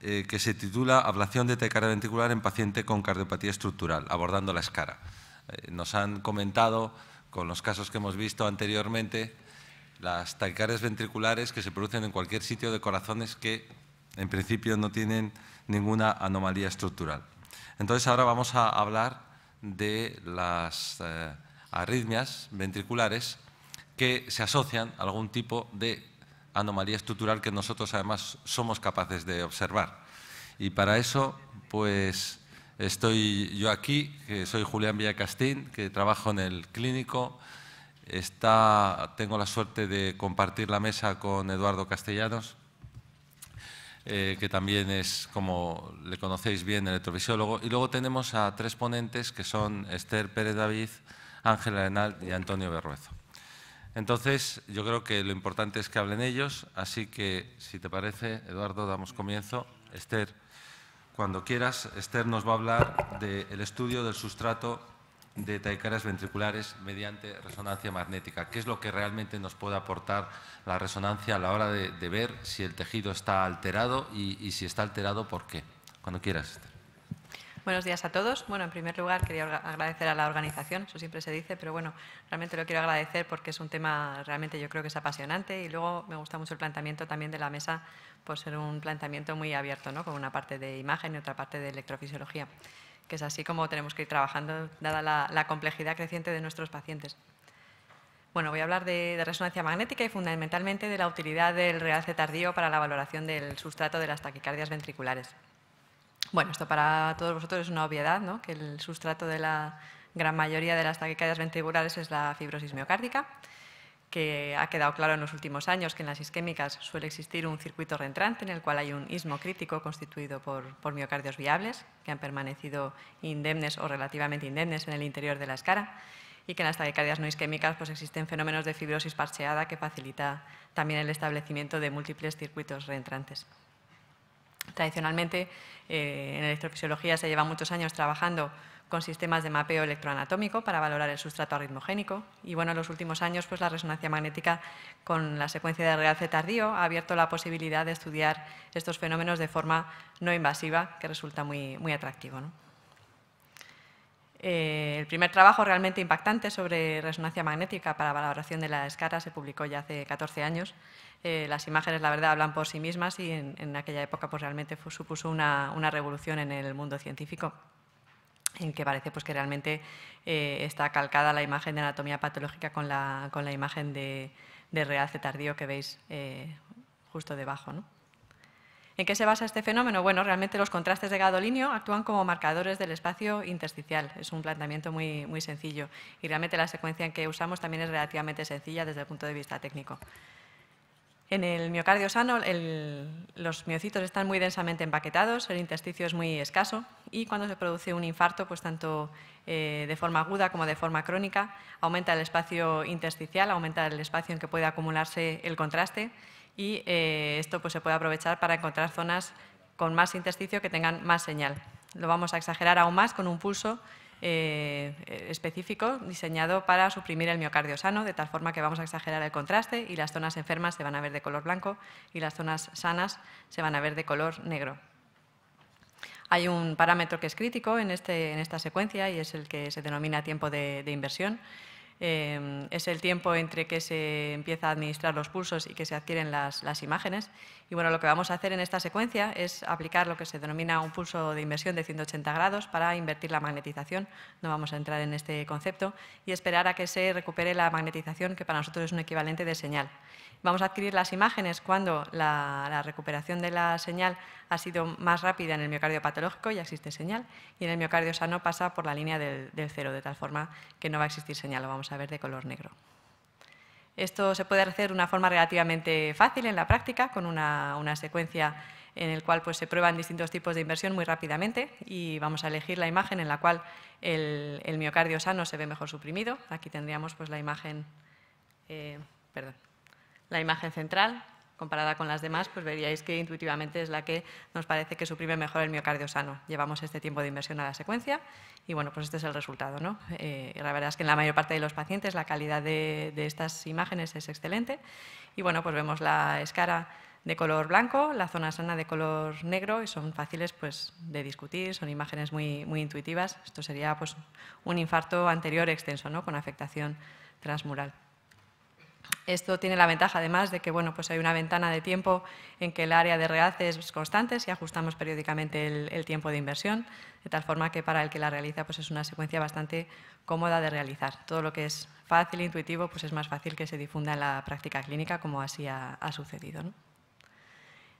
Eh, que se titula Ablación de ventricular en paciente con cardiopatía estructural, abordando la escara. Eh, nos han comentado, con los casos que hemos visto anteriormente, las taicares ventriculares que se producen en cualquier sitio de corazones que, en principio, no tienen ninguna anomalía estructural. Entonces, ahora vamos a hablar de las eh, arritmias ventriculares que se asocian a algún tipo de anomalía estructural que nosotros además somos capaces de observar. Y para eso, pues estoy yo aquí, que soy Julián Villacastín, que trabajo en el clínico. Está, tengo la suerte de compartir la mesa con Eduardo Castellanos, eh, que también es, como le conocéis bien, electrofisiólogo. Y luego tenemos a tres ponentes que son Esther Pérez David, Ángela Arenal y Antonio Berruezo. Entonces, yo creo que lo importante es que hablen ellos, así que, si te parece, Eduardo, damos comienzo. Esther, cuando quieras, Esther nos va a hablar del estudio del sustrato de taquicardias ventriculares mediante resonancia magnética. ¿Qué es lo que realmente nos puede aportar la resonancia a la hora de, ver si el tejido está alterado y, y si está alterado, por qué? Cuando quieras, Esther. Buenos días a todos. Bueno, en primer lugar, quería agradecer a la organización, eso siempre se dice, pero bueno, realmente lo quiero agradecer porque es un tema realmente yo creo que es apasionante y luego me gusta mucho el planteamiento también de la mesa por ser un planteamiento muy abierto, ¿no? con una parte de imagen y otra parte de electrofisiología, que es así como tenemos que ir trabajando, dada la, complejidad creciente de nuestros pacientes. Bueno, voy a hablar de, de, resonancia magnética y fundamentalmente de la utilidad del realce tardío para la valoración del sustrato de las taquicardias ventriculares. Bueno, esto para todos vosotros es una obviedad, que el sustrato de la gran mayoría de las taquicardias ventriculares es la fibrosis miocárdica, que ha quedado claro en los últimos años que en las isquémicas suele existir un circuito reentrante en el cual hay un ismo crítico constituido por, miocardios viables, que han permanecido indemnes o relativamente indemnes en el interior de la escara, y que en las taquicardias no isquémicas pues, existen fenómenos de fibrosis parcheada que facilita también el establecimiento de múltiples circuitos reentrantes. Tradicionalmente, eh, en electrofisiología se lleva muchos años trabajando con sistemas de mapeo electroanatómico para valorar el sustrato arritmogénico. Y bueno, en los últimos años, pues la resonancia magnética con la secuencia de realce tardío ha abierto la posibilidad de estudiar estos fenómenos de forma no invasiva, que resulta muy, atractivo. Eh, el primer trabajo realmente impactante sobre resonancia magnética para valoración de la escara se publicó ya hace 14 años. Eh, las imágenes, la verdad, hablan por sí mismas y en, aquella época pues, realmente supuso una, revolución en el mundo científico en que parece pues, que realmente eh, está calcada la imagen de anatomía patológica con la, imagen de, de realce tardío que veis justo debajo. ¿no? ¿En qué se basa este fenómeno? Bueno, realmente los contrastes de gadolinio actúan como marcadores del espacio intersticial. Es un planteamiento muy, muy sencillo y realmente la secuencia que usamos también es relativamente sencilla desde el punto de vista técnico. En el miocardio sano los miocitos están muy densamente empaquetados, el intersticio es muy escaso y cuando se produce un infarto, pues tanto eh, de forma aguda como de forma crónica, aumenta el espacio intersticial, aumenta el espacio en que puede acumularse el contraste y eh, esto pues, se puede aprovechar para encontrar zonas con más intersticio que tengan más señal. Lo vamos a exagerar aún más con un pulso eh, eh, específico diseñado para suprimir el miocardio sano, de tal forma que vamos a exagerar el contraste y las zonas enfermas se van a ver de color blanco y las zonas sanas se van a ver de color negro. Hay un parámetro que es crítico en, este, en esta secuencia y es el que se denomina tiempo de inversión. Em, es el tiempo entre que se empieza a administrar los pulsos y que se adquieren las, las, imágenes. Y bueno, lo que vamos a hacer en esta secuencia es aplicar lo que se denomina un pulso de inversión de 180 grados para invertir la magnetización. No vamos a entrar en este concepto y esperar a que se recupere la magnetización, que para nosotros es un equivalente de señal. Vamos a adquirir las imágenes cuando la, recuperación de la señal ha sido más rápida en el miocardio patológico, ya existe señal, y en el miocardio sano pasa por la línea del, cero, de tal forma que no va a existir señal, lo vamos a ver de color negro. Esto se puede hacer de una forma relativamente fácil en la práctica, con una, secuencia en la cual pues, se prueban distintos tipos de inversión muy rápidamente y vamos a elegir la imagen en la cual el, miocardio sano se ve mejor suprimido. Aquí tendríamos pues, la imagen... Eh, perdón la imagen central, comparada con las demás, pues veríais que intuitivamente es la que nos parece que suprime mejor el miocardio sano. Llevamos este tiempo de inversión a la secuencia y bueno, pues este es el resultado. ¿no? Eh, la verdad es que en la mayor parte de los pacientes la calidad de, estas imágenes es excelente y bueno, pues vemos la escara de color blanco, la zona sana de color negro y son fáciles pues, de discutir, son imágenes muy, muy intuitivas. Esto sería pues, un infarto anterior extenso ¿no? con afectación transmural. Esto tiene la ventaja, además, de que pues hay una ventana de tiempo en que el área de realce es constante si ajustamos periódicamente el, tiempo de inversión, de tal forma que para el que la realiza pues es una secuencia bastante cómoda de realizar. Todo lo que es fácil, e intuitivo, pues es más fácil que se difunda en la práctica clínica, como así ha, sucedido.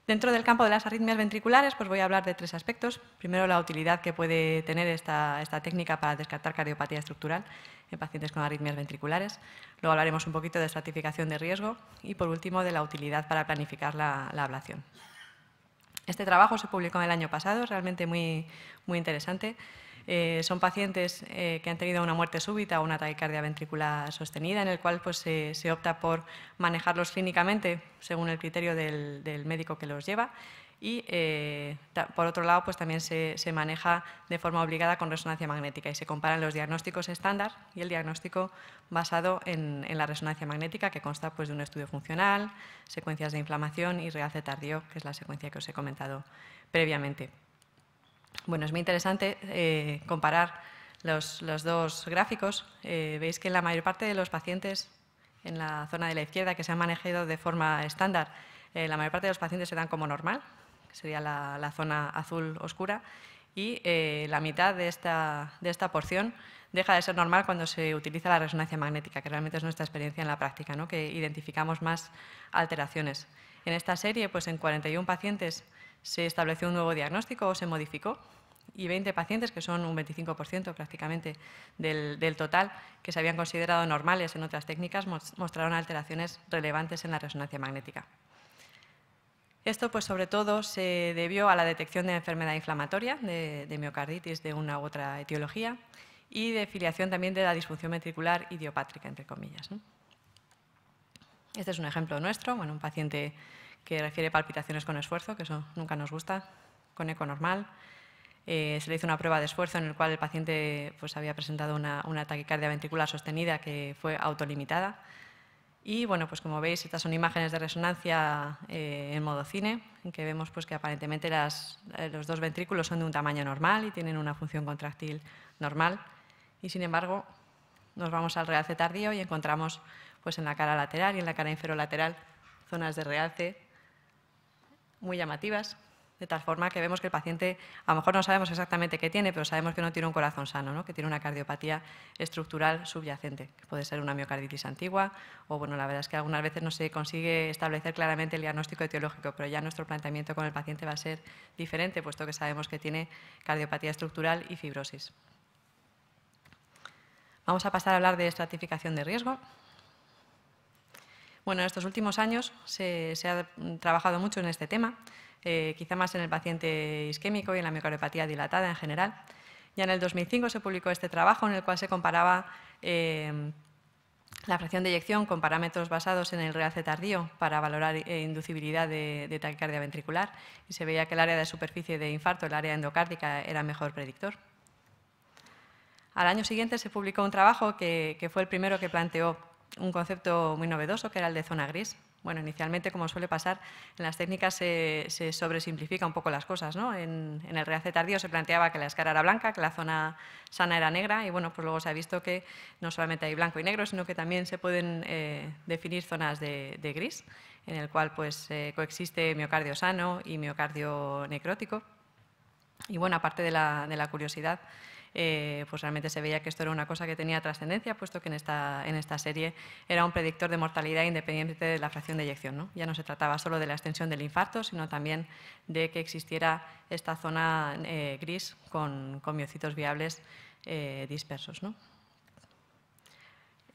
Dentro del campo de las arritmias ventriculares, pues voy a hablar de tres aspectos. Primero, la utilidad que puede tener esta, esta técnica para descartar cardiopatía estructural en pacientes con arritmias ventriculares. Luego hablaremos un poquito de estratificación de riesgo y, por último, de la utilidad para planificar la, ablación. Este trabajo se publicó el año pasado, es realmente muy, muy interesante. Eh, son pacientes eh, que han tenido una muerte súbita o una taquicardia ventricular sostenida, en el cual pues, se opta por manejarlos clínicamente según el criterio del médico que los lleva y eh, por otro lado pues también se, maneja de forma obligada con resonancia magnética y se comparan los diagnósticos estándar y el diagnóstico basado en, la resonancia magnética que consta pues, de un estudio funcional, secuencias de inflamación y realce tardío, que es la secuencia que os he comentado previamente. Bueno, es muy interesante eh, comparar los, dos gráficos. Eh, veis que la mayor parte de los pacientes en la zona de la izquierda que se han manejado de forma estándar, la mayor parte de los pacientes se dan como normal, que sería la, zona azul oscura, y eh, la mitad de esta, porción deja de ser normal cuando se utiliza la resonancia magnética, que realmente es nuestra experiencia en la práctica, ¿no? que identificamos más alteraciones. En esta serie, pues en 41 pacientes se estableció un nuevo diagnóstico o se modificó y 20 pacientes, que son un 25% prácticamente del, total, que se habían considerado normales en otras técnicas, mostraron alteraciones relevantes en la resonancia magnética. Esto, pues, sobre todo, se debió a la detección de enfermedad inflamatoria, de, miocarditis de una u otra etiología, y de filiación también de la disfunción ventricular idiopática, entre comillas. Este es un ejemplo nuestro, bueno, un paciente que refiere palpitaciones con esfuerzo, que eso nunca nos gusta, con eco normal. Eh, se le hizo una prueba de esfuerzo en el cual el paciente pues, había presentado una, una taquicardia ventricular sostenida que fue autolimitada. Y bueno, pues como veis, estas son imágenes de resonancia eh, en modo cine, en que vemos pues, que aparentemente eh, los dos ventrículos son de un tamaño normal y tienen una función contractil normal. Y sin embargo, nos vamos al realce tardío y encontramos pues, en la cara lateral y en la cara inferolateral zonas de realce muy llamativas, de tal forma que vemos que el paciente, a lo mejor no sabemos exactamente qué tiene, pero sabemos que no tiene un corazón sano, ¿no? que tiene una cardiopatía estructural subyacente, que puede ser una miocarditis antigua, o bueno, la verdad es que algunas veces no se consigue establecer claramente el diagnóstico etiológico, pero ya nuestro planteamiento con el paciente va a ser diferente, puesto que sabemos que tiene cardiopatía estructural y fibrosis. Vamos a pasar a hablar de estratificación de riesgo. Bueno, en estos últimos años se, se ha trabajado mucho en este tema. Eh, quizá más en el paciente isquémico y en la miocardiopatía dilatada en general. Ya en el 2005 se publicó este trabajo en el cual se comparaba eh, la fracción de eyección con parámetros basados en el real tardío para valorar eh, inducibilidad de, de, taquicardia ventricular y se veía que el área de superficie de infarto, el área endocárdica, era mejor predictor. Al año siguiente se publicó un trabajo que fue el primero que planteó un concepto muy novedoso, que era el de zona gris, bueno, inicialmente, como suele pasar, en las técnicas se, sobresimplifica un poco las cosas. ¿no? En, el reace tardío se planteaba que la escara era blanca, que la zona sana era negra y bueno, pues luego se ha visto que no solamente hay blanco y negro, sino que también se pueden eh, definir zonas de, gris, en el cual pues, eh, coexiste miocardio sano y miocardio necrótico. Y bueno, aparte de la curiosidad, eh, pues realmente se veía que esto era una cosa que tenía trascendencia, puesto que en esta, en esta serie era un predictor de mortalidad independiente de la fracción de eyección. ¿no? Ya no se trataba solo de la extensión del infarto, sino también de que existiera esta zona eh, gris con, con miocitos viables eh, dispersos. ¿no?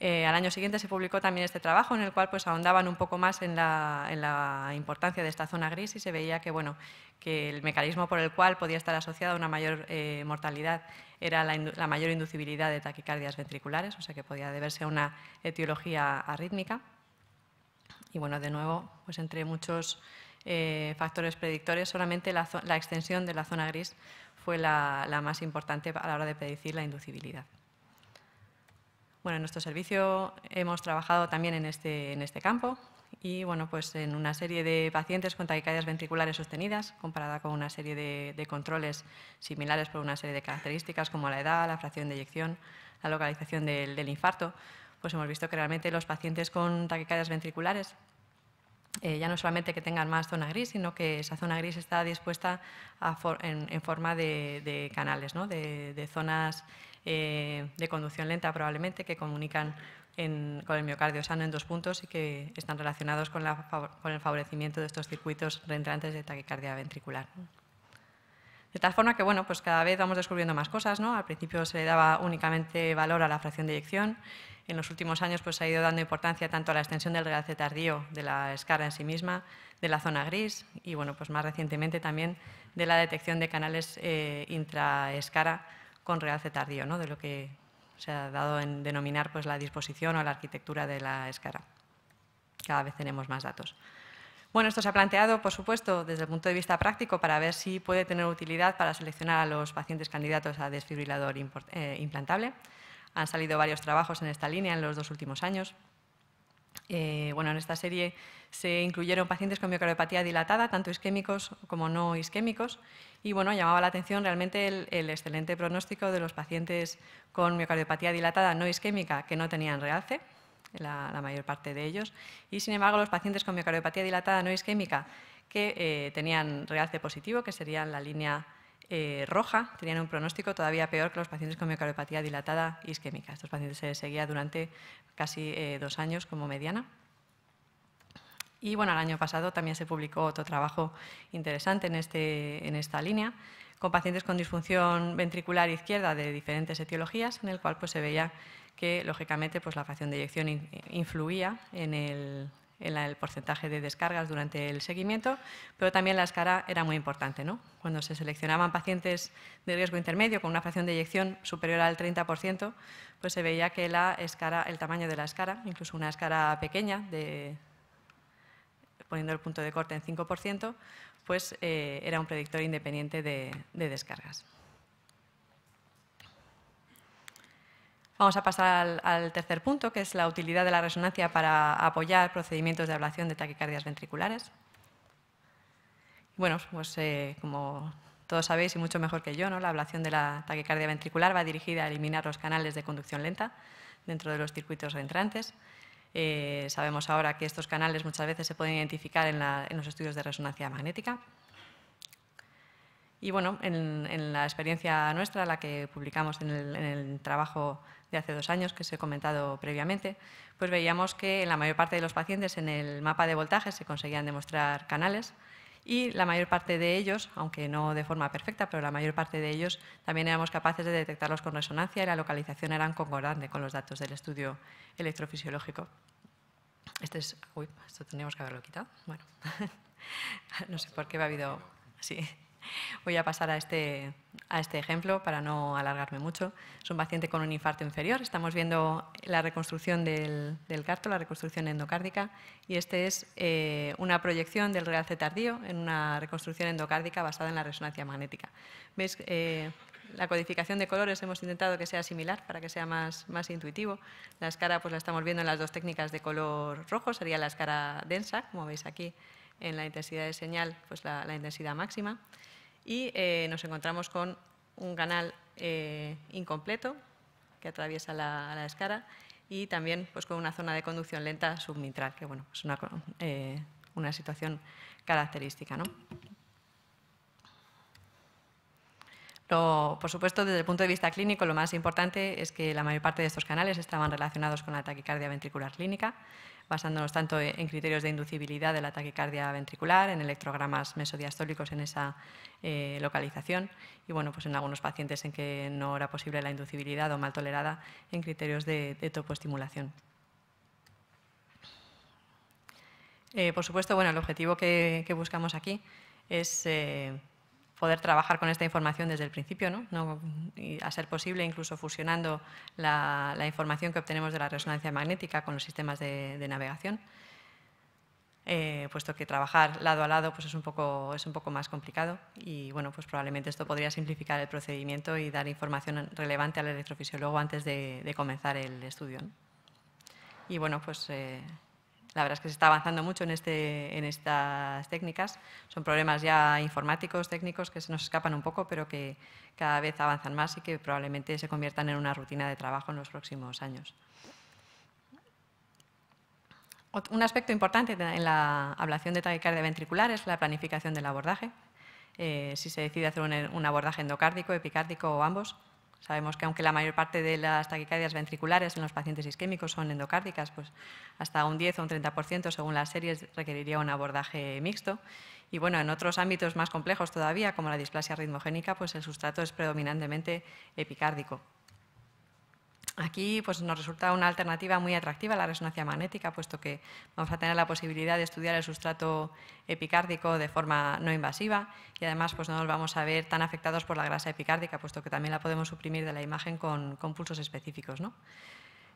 Eh, al año siguiente se publicó también este trabajo en el cual pues, ahondaban un poco más en la, importancia de esta zona gris y se veía que, bueno, que el mecanismo por el cual podía estar asociada una mayor eh, mortalidad era la, mayor inducibilidad de taquicardias ventriculares, o sea que podía deberse a una etiología arrítmica. Y bueno, de nuevo, pues entre muchos eh, factores predictores, solamente la, la, extensión de la zona gris fue la más importante a la hora de predecir la inducibilidad. Bueno, en nuestro servicio hemos trabajado también en este, en este campo y bueno, pues en una serie de pacientes con taquicardias ventriculares sostenidas, comparada con una serie de, controles similares por una serie de características como la edad, la fracción de eyección, la localización del, infarto, pues hemos visto que realmente los pacientes con taquicardias ventriculares eh, ya no solamente que tengan más zona gris, sino que esa zona gris está dispuesta a en, forma de, canales, ¿no? de, de, zonas eh, de conducción lenta probablemente que comunican con el miocardio sano en dos puntos y que están relacionados con, el favorecimiento de estos circuitos reentrantes de taquicardia ventricular. De tal forma que, bueno, pues cada vez vamos descubriendo más cosas, ¿no? Al principio se le daba únicamente valor a la fracción de eyección. En los últimos años pues, se ha ido dando importancia tanto a la extensión del realce tardío de la escara en sí misma, de la zona gris y, bueno, pues más recientemente también de la detección de canales eh, intraescara con realce tardío, de lo que se ha dado en denominar pues, la disposición o la arquitectura de la escara. Cada vez tenemos más datos. Bueno, esto se ha planteado, por supuesto, desde el punto de vista práctico para ver si puede tener utilidad para seleccionar a los pacientes candidatos a desfibrilador eh, implantable. Han salido varios trabajos en esta línea en los dos últimos años. Eh, bueno, en esta serie se incluyeron pacientes con miocardiopatía dilatada, tanto isquémicos como no isquémicos, y bueno, llamaba la atención realmente el, excelente pronóstico de los pacientes con miocardiopatía dilatada no isquémica que no tenían realce, la, mayor parte de ellos. Y sin embargo, los pacientes con miocardiopatía dilatada no isquémica que eh, tenían realce positivo, que sería la línea eh, roja, tenían un pronóstico todavía peor que los pacientes con miocardiopatía dilatada isquémica. Estos pacientes se seguían durante casi eh, dos años como mediana. Y bueno, el año pasado también se publicó otro trabajo interesante este, en, esta línea, con pacientes con disfunción ventricular izquierda de diferentes etiologías, en el cual pues, se veía que, lógicamente, pues, la fracción de eyección influía en el, porcentaje de descargas durante el seguimiento, pero también la escala era muy importante. ¿no? Cuando se seleccionaban pacientes de riesgo intermedio con una fracción de eyección superior al 30%, pues se veía que la el tamaño de la escara, incluso una escara pequeña de poniendo el punto de corte en 5%, pues eh, era un predictor independiente de, descargas. Vamos a pasar al, tercer punto, que es la utilidad de la resonancia para apoyar procedimientos de ablación de taquicardias ventriculares. Bueno, pues eh, como todos sabéis, y mucho mejor que yo, ¿no? la ablación de la taquicardia ventricular va dirigida a eliminar los canales de conducción lenta dentro de los circuitos entrantes, eh, sabemos ahora que estos canales muchas veces se pueden identificar en, los estudios de resonancia magnética. Y bueno, en, la experiencia nuestra, la que publicamos en el, trabajo de hace dos años que os he comentado previamente, pues veíamos que en la mayor parte de los pacientes en el mapa de voltaje se conseguían demostrar canales, y la mayor parte de ellos, aunque no de forma perfecta, pero la mayor parte de ellos también éramos capaces de detectarlos con resonancia y la localización era concordante con los datos del estudio electrofisiológico. Este es... esto tendríamos que haberlo quitado. Bueno, no sé por qué ha habido... Sí. Voy a pasar este, a este, ejemplo para no alargarme mucho. Es un paciente con un infarto inferior. Estamos viendo la reconstrucción del, carto, la reconstrucción endocárdica, y este es eh, una proyección del realce tardío en una reconstrucción endocárdica basada en la resonancia magnética. ¿Veis? Eh, la codificación de colores hemos intentado que sea similar para que sea más, intuitivo. La escara pues, la estamos viendo en las dos técnicas de color rojo, sería la escara densa, como veis aquí en la intensidad de señal, pues la intensidad máxima y eh, nos encontramos con un canal eh, incompleto que atraviesa la, escala escara y también pues, con una zona de conducción lenta submitral, que es eh, una, situación característica. por supuesto, desde el punto de vista clínico, lo más importante es que la mayor parte de estos canales estaban relacionados con la taquicardia ventricular clínica basándonos tanto e, en criterios de inducibilidad de la taquicardia ventricular, en electrogramas mesodiastólicos en esa eh, localización y bueno, pues en algunos pacientes en que no era posible la inducibilidad o mal tolerada en criterios de, topoestimulación. Eh, por supuesto, bueno, el objetivo que, buscamos aquí es eh, poder trabajar con esta información desde el principio, ¿no? a ser posible incluso fusionando la, información que obtenemos de la resonancia magnética con los sistemas de, navegación, eh, puesto que trabajar lado a lado pues es, un poco, es un poco más complicado y bueno, pues probablemente esto podría simplificar el procedimiento y dar información relevante al electrofisiólogo antes de, comenzar el estudio. Y bueno, pues eh, la verdad es que se está avanzando mucho este, en, estas técnicas. Son problemas ya informáticos, técnicos, que se nos escapan un poco, pero que cada vez avanzan más y que probablemente se conviertan en una rutina de trabajo en los próximos años. Un aspecto importante en la ablación de taquicardia ventricular es la planificación del abordaje. Eh, si se decide hacer un abordaje endocárdico, epicárdico o ambos, Sabemos que aunque la mayor parte de las taquicardias ventriculares en los pacientes isquémicos son endocárdicas, pues hasta un 10 o un 30% según las series requeriría un abordaje mixto. Y bueno, en otros ámbitos más complejos todavía, como la displasia ritmogénica, pues el sustrato es predominantemente epicárdico. Aquí pues, nos resulta una alternativa muy atractiva la resonancia magnética, puesto que vamos a tener la posibilidad de estudiar el sustrato epicárdico de forma no invasiva y además pues, no nos vamos a ver tan afectados por la grasa epicárdica, puesto que también la podemos suprimir de la imagen con, pulsos específicos.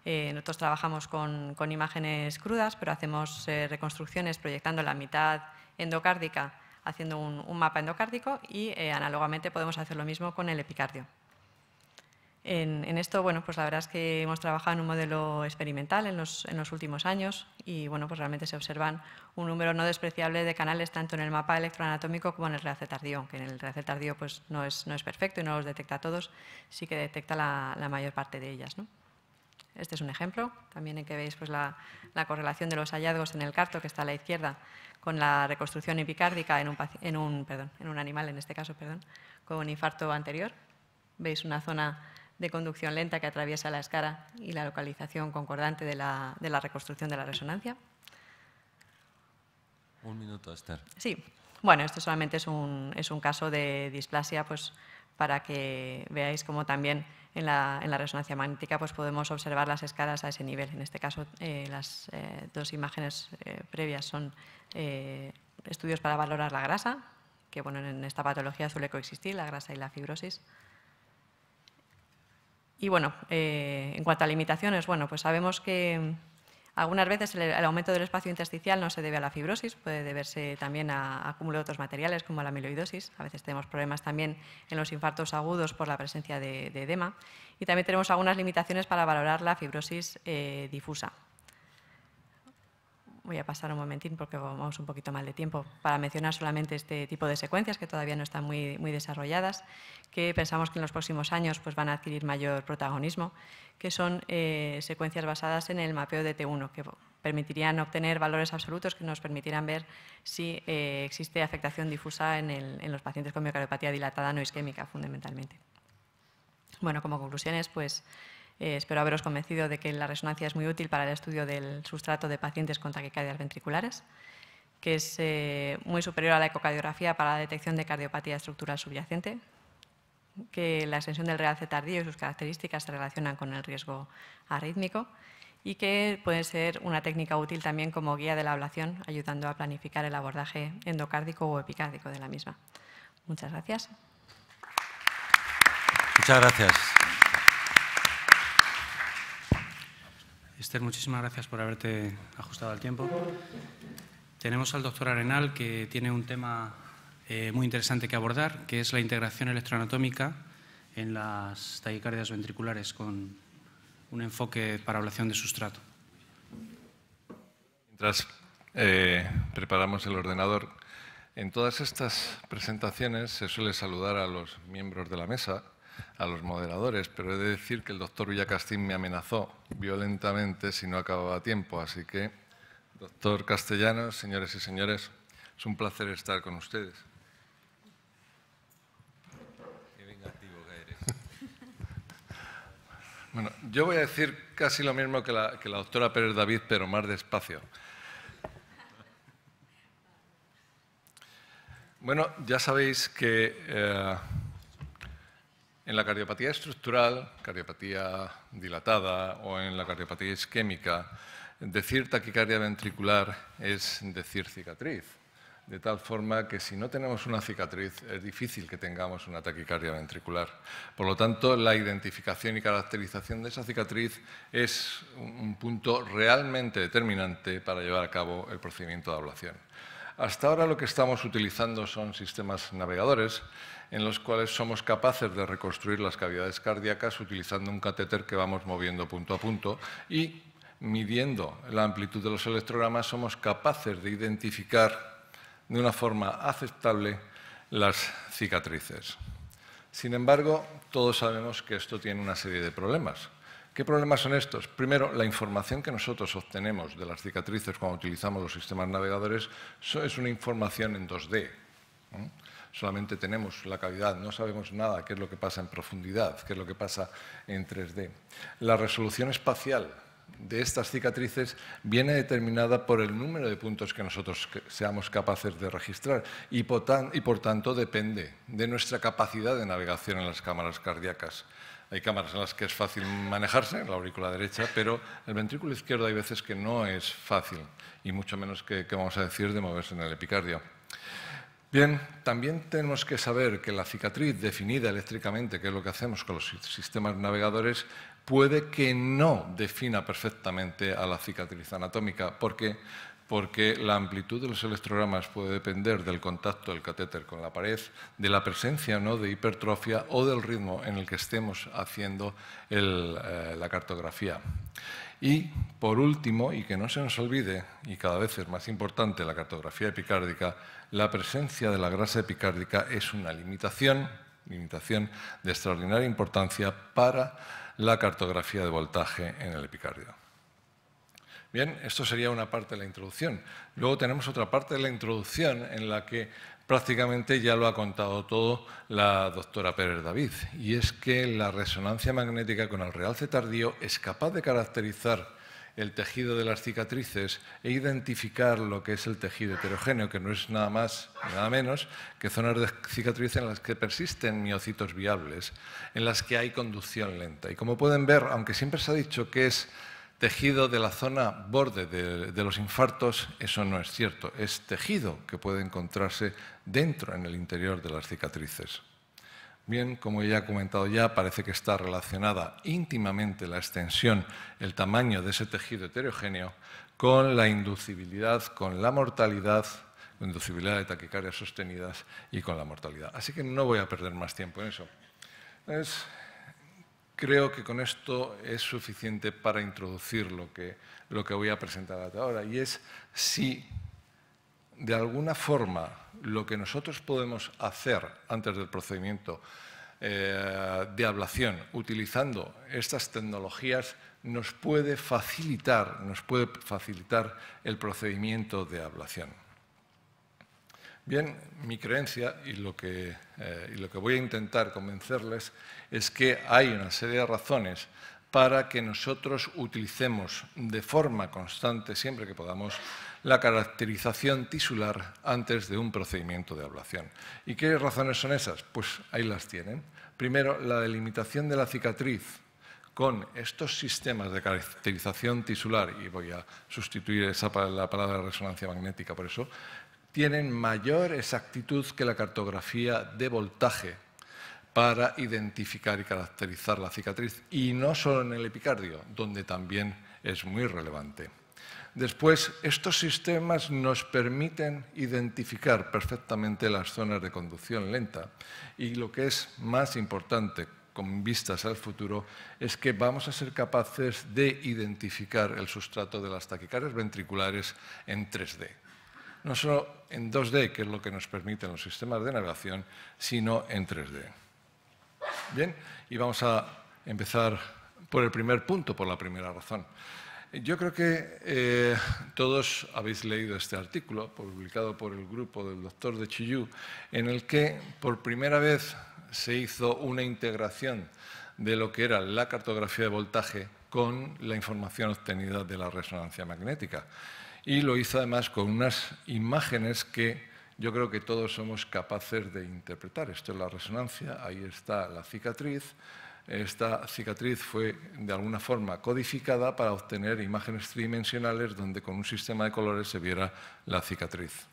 Eh, nosotros trabajamos con, imágenes crudas, pero hacemos eh, reconstrucciones proyectando la mitad endocárdica, haciendo un, mapa endocárdico y eh, análogamente podemos hacer lo mismo con el epicardio. En, esto, bueno, pues la verdad es que hemos trabajado en un modelo experimental en los, últimos años y, bueno, pues realmente se observan un número no despreciable de canales tanto en el mapa electroanatómico como en el reacetardío, aunque que en el reacetardío pues no es, no es perfecto y no los detecta a todos, sí que detecta la, mayor parte de ellas, Este es un ejemplo, también en que veis pues, la, correlación de los hallazgos en el carto, que está a la izquierda, con la reconstrucción epicárdica en un, en un, perdón, en un animal, en este caso, perdón, con un infarto anterior. Veis una zona de conducción lenta que atraviesa la escara y la localización concordante de la, reconstrucción de la resonancia. Un minuto, Esther. Sí. Bueno, esto solamente es un, caso de displasia pues, para que veáis cómo también en la, resonancia magnética pues, podemos observar las escalas a ese nivel. En este caso, eh, las eh, dos imágenes eh, previas son estudios para valorar la grasa, que bueno, en esta patología suele coexistir la grasa y la fibrosis. Y bueno, eh, en cuanto a limitaciones, bueno, pues sabemos que mm, algunas veces el, aumento del espacio intersticial no se debe a la fibrosis, puede deberse también a, acúmulo de otros materiales como la amiloidosis. A veces tenemos problemas también en los infartos agudos por la presencia de, edema. Y también tenemos algunas limitaciones para valorar la fibrosis eh, difusa voy a pasar un momentín porque vamos un poquito mal de tiempo para mencionar solamente este tipo de secuencias que todavía no están muy, desarrolladas, que pensamos que en los próximos años pues, van a adquirir mayor protagonismo, que son eh, secuencias basadas en el mapeo de T1, que permitirían obtener valores absolutos que nos permitieran ver si eh, existe afectación difusa en, en los pacientes con miocardiopatía dilatada no isquémica, fundamentalmente. Bueno, como conclusiones, pues eh, espero haberos convencido de que la resonancia es muy útil para el estudio del sustrato de pacientes con taquicardias ventriculares, que es eh, muy superior a la ecocardiografía para la detección de cardiopatía estructural subyacente, que la extensión del realce tardío y sus características se relacionan con el riesgo arrítmico y que puede ser una técnica útil también como guía de la ablación, ayudando a planificar el abordaje endocárdico o epicárdico de la misma. Muchas gracias. Muchas gracias. Esther, muchísimas gracias por haberte ajustado al tiempo. Tenemos al doctor Arenal, que tiene un tema eh, muy interesante que abordar, que es la integración electroanatómica en las taquicardias ventriculares con un enfoque para ablación de sustrato. Mientras eh, preparamos el ordenador, en todas estas presentaciones se suele saludar a los miembros de la mesa a los moderadores, pero he de decir que el doctor Villacastín me amenazó violentamente si no acababa a tiempo. Así que, doctor Castellanos, señores y señores, es un placer estar con ustedes. bueno, yo voy a decir casi lo mismo que la, doctora Pérez David, pero más despacio. Bueno, ya sabéis que... Eh, en la cardiopatía estructural, cardiopatía dilatada o en la cardiopatía isquémica, decir taquicardia ventricular es decir cicatriz. De tal forma que si no tenemos una cicatriz es difícil que tengamos una taquicardia ventricular. Por lo tanto, la identificación y caracterización de esa cicatriz es un punto realmente determinante para llevar a cabo el procedimiento de ablación. Hasta ahora lo que estamos utilizando son sistemas navegadores en los cuales somos capaces de reconstruir las cavidades cardíacas utilizando un catéter que vamos moviendo punto a punto y midiendo la amplitud de los electrogramas somos capaces de identificar de una forma aceptable las cicatrices. Sin embargo, todos sabemos que esto tiene una serie de problemas. ¿Qué problemas son estos? Primero, la información que nosotros obtenemos de las cicatrices cuando utilizamos los sistemas navegadores es una información en 2D. Solamente tenemos la calidad, no sabemos nada qué es lo que pasa en profundidad, qué es lo que pasa en 3D. La resolución espacial de estas cicatrices viene determinada por el número de puntos que nosotros seamos capaces de registrar y por, y por tanto depende de nuestra capacidad de navegación en las cámaras cardíacas. Hay cámaras en las que es fácil manejarse, en la aurícula derecha, pero el ventrículo izquierdo hay veces que no es fácil, y mucho menos que, vamos a decir de moverse en el epicardio. Bien, también tenemos que saber que la cicatriz definida eléctricamente, que es lo que hacemos con los sistemas navegadores, puede que no defina perfectamente a la cicatriz anatómica, porque porque la amplitud de los electrogramas puede depender del contacto del catéter con la pared, de la presencia no de hipertrofia o del ritmo en el que estemos haciendo eh, la cartografía. Y, por último, y que no se nos olvide, y cada vez es más importante la cartografía epicárdica, la presencia de la grasa epicárdica es una limitación, limitación de extraordinaria importancia para la cartografía de voltaje en el epicardio. Bien, esto sería una parte de la introducción. Luego tenemos otra parte de la introducción en la que prácticamente ya lo ha contado todo la doctora Pérez David, y es que la resonancia magnética con el realce tardío es capaz de caracterizar el tejido de las cicatrices e identificar lo que es el tejido heterogéneo, que no es nada más nada menos que zonas de cicatriz en las que persisten miocitos viables, en las que hay conducción lenta. Y como pueden ver, aunque siempre se ha dicho que es tejido de la zona borde de, los infartos, eso no es cierto. Es tejido que puede encontrarse dentro, en el interior de las cicatrices. Bien, como ya he comentado ya, parece que está relacionada íntimamente la extensión, el tamaño de ese tejido heterogéneo, con la inducibilidad, con la mortalidad, la inducibilidad de taquicardias sostenidas y con la mortalidad. Así que no voy a perder más tiempo en eso. Creo que con esto es suficiente para introducir lo que, voy a presentar ahora, y es si de alguna forma lo que nosotros podemos hacer antes del procedimiento eh, de ablación utilizando estas tecnologías nos puede facilitar, nos puede facilitar el procedimiento de ablación. Bien, mi creencia eh, y lo, que, voy a intentar convencerles es que hay una serie de razones para que nosotros utilicemos de forma constante, siempre que podamos, la caracterización tisular antes de un procedimiento de ablación. ¿Y qué razones son esas? Pues ahí las tienen. Primero, la delimitación de la cicatriz con estos sistemas de caracterización tisular, y voy a sustituir esa, la palabra resonancia magnética por eso, tienen mayor exactitud que la cartografía de voltaje para identificar y caracterizar la cicatriz, y no solo en el epicardio, donde también es muy relevante. Después, estos sistemas nos permiten identificar perfectamente las zonas de conducción lenta y lo que es más importante con vistas al futuro es que vamos a ser capaces de identificar el sustrato de las taquicardias ventriculares en 3D no solo en 2D, que es lo que nos permiten los sistemas de navegación, sino en 3D. Bien, y vamos a empezar por el primer punto, por la primera razón. Yo creo que eh, todos habéis leído este artículo publicado por el grupo del doctor de Chiyu, en el que por primera vez se hizo una integración de lo que era la cartografía de voltaje con la información obtenida de la resonancia magnética y lo hizo además con unas imágenes que yo creo que todos somos capaces de interpretar. Esto es la resonancia, ahí está la cicatriz. Esta cicatriz fue de alguna forma codificada para obtener imágenes tridimensionales donde con un sistema de colores se viera la cicatriz.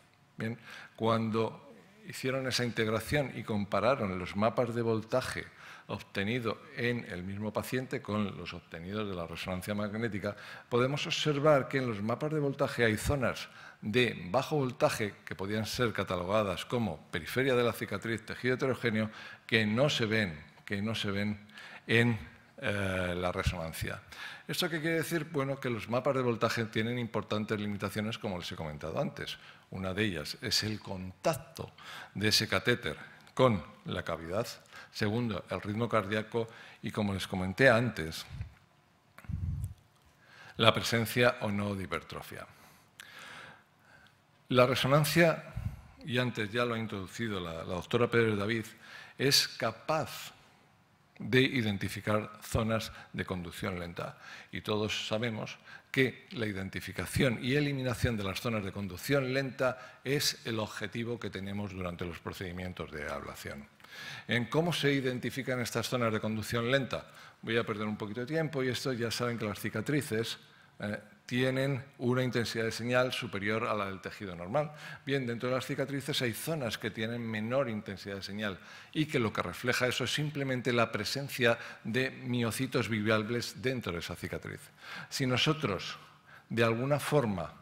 cuando hicieron esa integración y compararon los mapas de voltaje obtenido en el mismo paciente con los obtenidos de la resonancia magnética, podemos observar que en los mapas de voltaje hay zonas de bajo voltaje que podían ser catalogadas como periferia de la cicatriz, tejido heterogéneo, que no se ven, que no se ven en eh, la resonancia. ¿Esto qué quiere decir? Bueno, que los mapas de voltaje tienen importantes limitaciones, como les he comentado antes. Una de ellas es el contacto de ese catéter con la cavidad Segundo, el ritmo cardíaco y, como les comenté antes, la presencia o no de hipertrofia. La resonancia, y antes ya lo ha introducido la, doctora Pérez David, es capaz de identificar zonas de conducción lenta. Y todos sabemos que la identificación y eliminación de las zonas de conducción lenta es el objetivo que tenemos durante los procedimientos de ablación. En cómo se identifican estas zonas de conducción lenta. Voy a perder un poquito de tiempo y esto ya saben que las cicatrices eh, tienen una intensidad de señal superior a la del tejido normal. Bien, dentro de las cicatrices hay zonas que tienen menor intensidad de señal y que lo que refleja eso es simplemente la presencia de miocitos viviables dentro de esa cicatriz. Si nosotros, de alguna forma,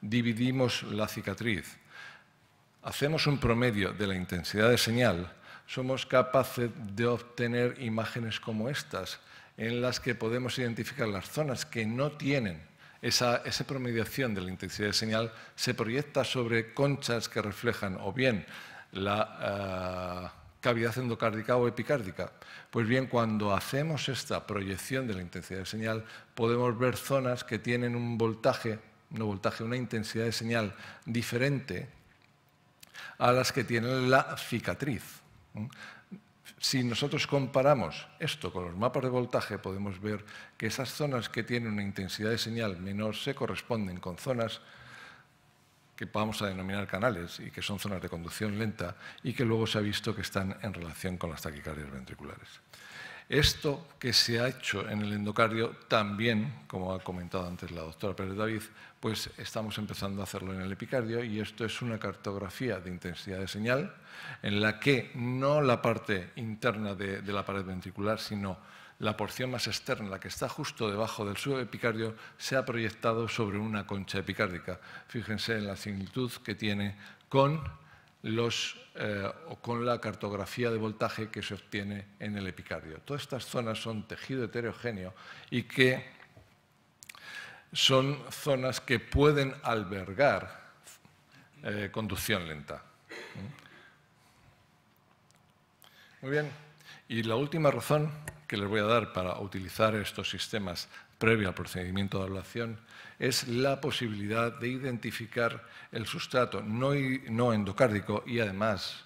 dividimos la cicatriz, hacemos un promedio de la intensidad de señal, somos capaces de obtener imágenes como estas, en las que podemos identificar las zonas que no tienen esa, promediación de la intensidad de señal, se proyecta sobre conchas que reflejan o bien la ah, cavidad endocárdica o epicárdica. Pues bien, cuando hacemos esta proyección de la intensidad de señal, podemos ver zonas que tienen un voltaje, no voltaje, una intensidad de señal diferente a las que tienen la cicatriz. ¿Mm? Si nosotros comparamos esto con los mapas de voltaje, podemos ver que esas zonas que tienen una intensidad de señal menor se corresponden con zonas que vamos a denominar canales y que son zonas de conducción lenta y que luego se ha visto que están en relación con las taquicardias ventriculares. Esto que se ha hecho en el endocardio también, como ha comentado antes la doctora Pérez David, pues estamos empezando a hacerlo en el epicardio y esto es una cartografía de intensidad de señal en la que no la parte interna de, la pared ventricular, sino la porción más externa, la que está justo debajo del subepicardio, se ha proyectado sobre una concha epicárdica. Fíjense en la similitud que tiene con los, eh, con la cartografía de voltaje que se obtiene en el epicardio. Todas estas zonas son tejido heterogéneo y que son zonas que pueden albergar eh, conducción lenta. ¿Mm? Muy bien, y la última razón que les voy a dar para utilizar estos sistemas previo al procedimiento de ablación es la posibilidad de identificar el sustrato no, endocárdico y además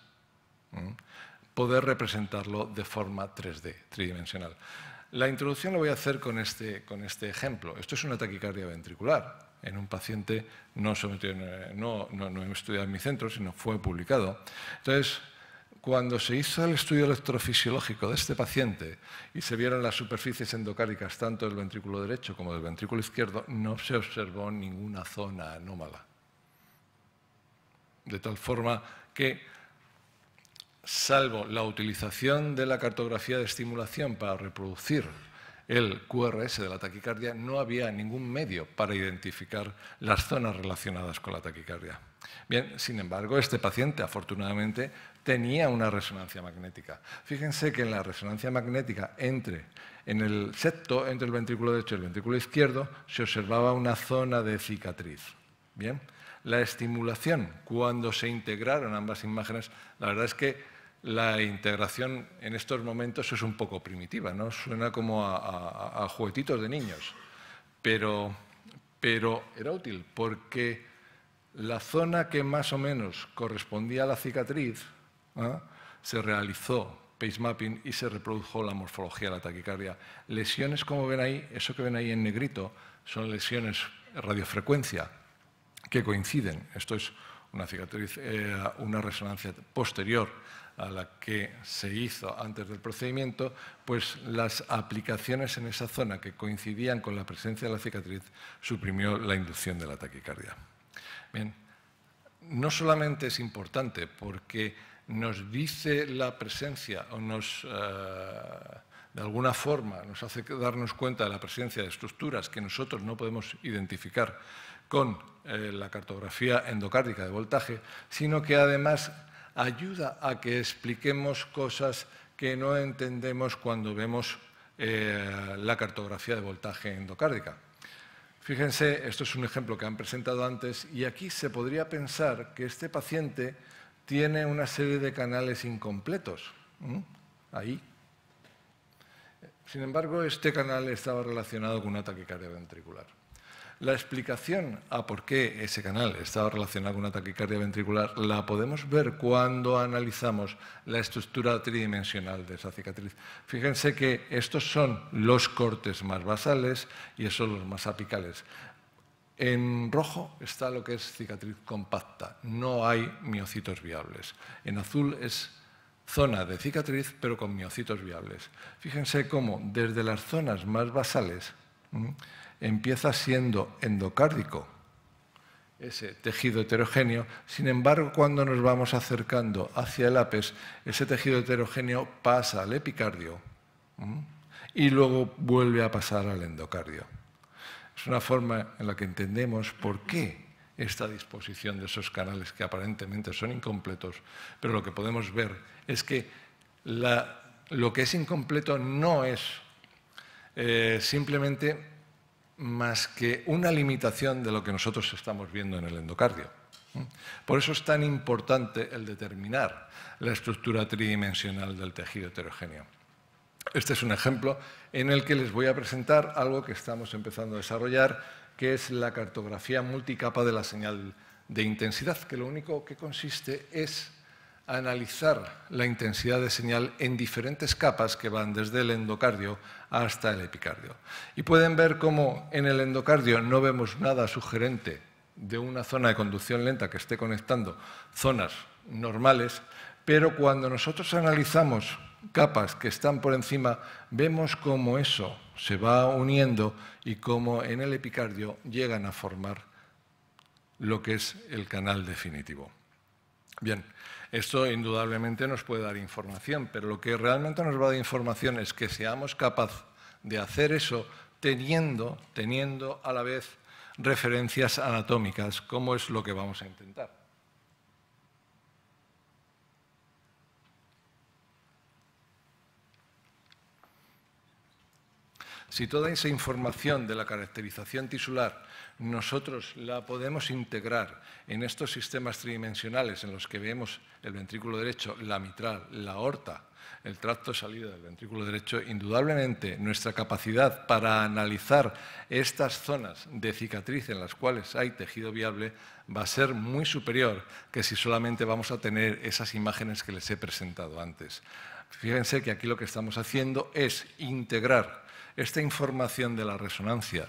poder representarlo de forma 3D, tridimensional. La introducción la voy a hacer este, con este, ejemplo. Esto es una taquicardia ventricular en un paciente no sometido, estudiado en mi centro, sino fue publicado. Entonces, cuando se hizo el estudio electrofisiológico de este paciente y se vieron las superficies endocáricas tanto del ventrículo derecho como del ventrículo izquierdo, no se observó ninguna zona anómala. De tal forma que, salvo la utilización de la cartografía de estimulación para reproducir el QRS de la taquicardia, no había ningún medio para identificar las zonas relacionadas con la taquicardia. Bien, sin embargo, este paciente afortunadamente tenía una resonancia magnética. Fíjense que en la resonancia magnética entre en el septo, entre el ventrículo derecho y el ventrículo izquierdo, se observaba una zona de cicatriz. Bien, la estimulación, cuando se integraron ambas imágenes, la verdad es que la integración en estos momentos es un poco primitiva, ¿no? Suena como a, juguetitos de niños, pero, pero era útil porque la zona que más o menos correspondía a la cicatriz ¿eh? se realizó pace mapping y se reprodujo la morfología de la taquicardia. Lesiones, como ven ahí, eso que ven ahí en negrito, son lesiones radiofrecuencia que coinciden. Esto es una cicatriz, eh, una resonancia posterior a la que se hizo antes del procedimiento, pues las aplicaciones en esa zona que coincidían con la presencia de la cicatriz suprimió la inducción de la taquicardia. Bien, no solamente es importante porque nos dice la presencia o nos, eh, de alguna forma, nos hace darnos cuenta de la presencia de estructuras que nosotros no podemos identificar con eh, la cartografía endocárdica de voltaje, sino que además ayuda a que expliquemos cosas que no entendemos cuando vemos eh, la cartografía de voltaje endocárdica. Fíjense, esto es un ejemplo que han presentado antes y aquí se podría pensar que este paciente tiene una serie de canales incompletos ahí. Sin embargo, este canal estaba relacionado con una taquicardia ventricular. La explicación a por qué ese canal estaba relacionado con una taquicardia ventricular la podemos ver cuando analizamos la estructura tridimensional de esa cicatriz. Fíjense que estos son los cortes más basales y esos los más apicales. En rojo está lo que es cicatriz compacta, no hay miocitos viables. En azul es zona de cicatriz, pero con miocitos viables. Fíjense cómo desde las zonas más basales empieza siendo endocárdico ese tejido heterogéneo, sin embargo, cuando nos vamos acercando hacia el apes, ese tejido heterogéneo pasa al epicardio y luego vuelve a pasar al endocardio. Es una forma en la que entendemos por qué esta disposición de esos canales que aparentemente son incompletos, pero lo que podemos ver es que lo que es incompleto no es eh, simplemente más que una limitación de lo que nosotros estamos viendo en el endocardio. Por eso es tan importante el determinar la estructura tridimensional del tejido heterogéneo. Este es un ejemplo en el que les voy a presentar algo que estamos empezando a desarrollar, que es la cartografía multicapa de la señal de intensidad, que lo único que consiste es analizar la intensidad de señal en diferentes capas que van desde el endocardio hasta el epicardio. Y pueden ver cómo en el endocardio no vemos nada sugerente de una zona de conducción lenta que esté conectando zonas normales, pero cuando nosotros analizamos capas que están por encima, vemos cómo eso se va uniendo y cómo en el epicardio llegan a formar lo que es el canal definitivo. Bien, esto indudablemente nos puede dar información, pero lo que realmente nos va a dar información es que seamos capaces de hacer eso teniendo, teniendo a la vez referencias anatómicas, como es lo que vamos a intentar. Si toda esa información de la caracterización tisular nosotros la podemos integrar en estos sistemas tridimensionales en los que vemos el ventrículo derecho, la mitral, la aorta, el tracto de salida del ventrículo derecho, indudablemente nuestra capacidad para analizar estas zonas de cicatriz en las cuales hay tejido viable va a ser muy superior que si solamente vamos a tener esas imágenes que les he presentado antes. Fíjense que aquí lo que estamos haciendo es integrar esta información de la resonancia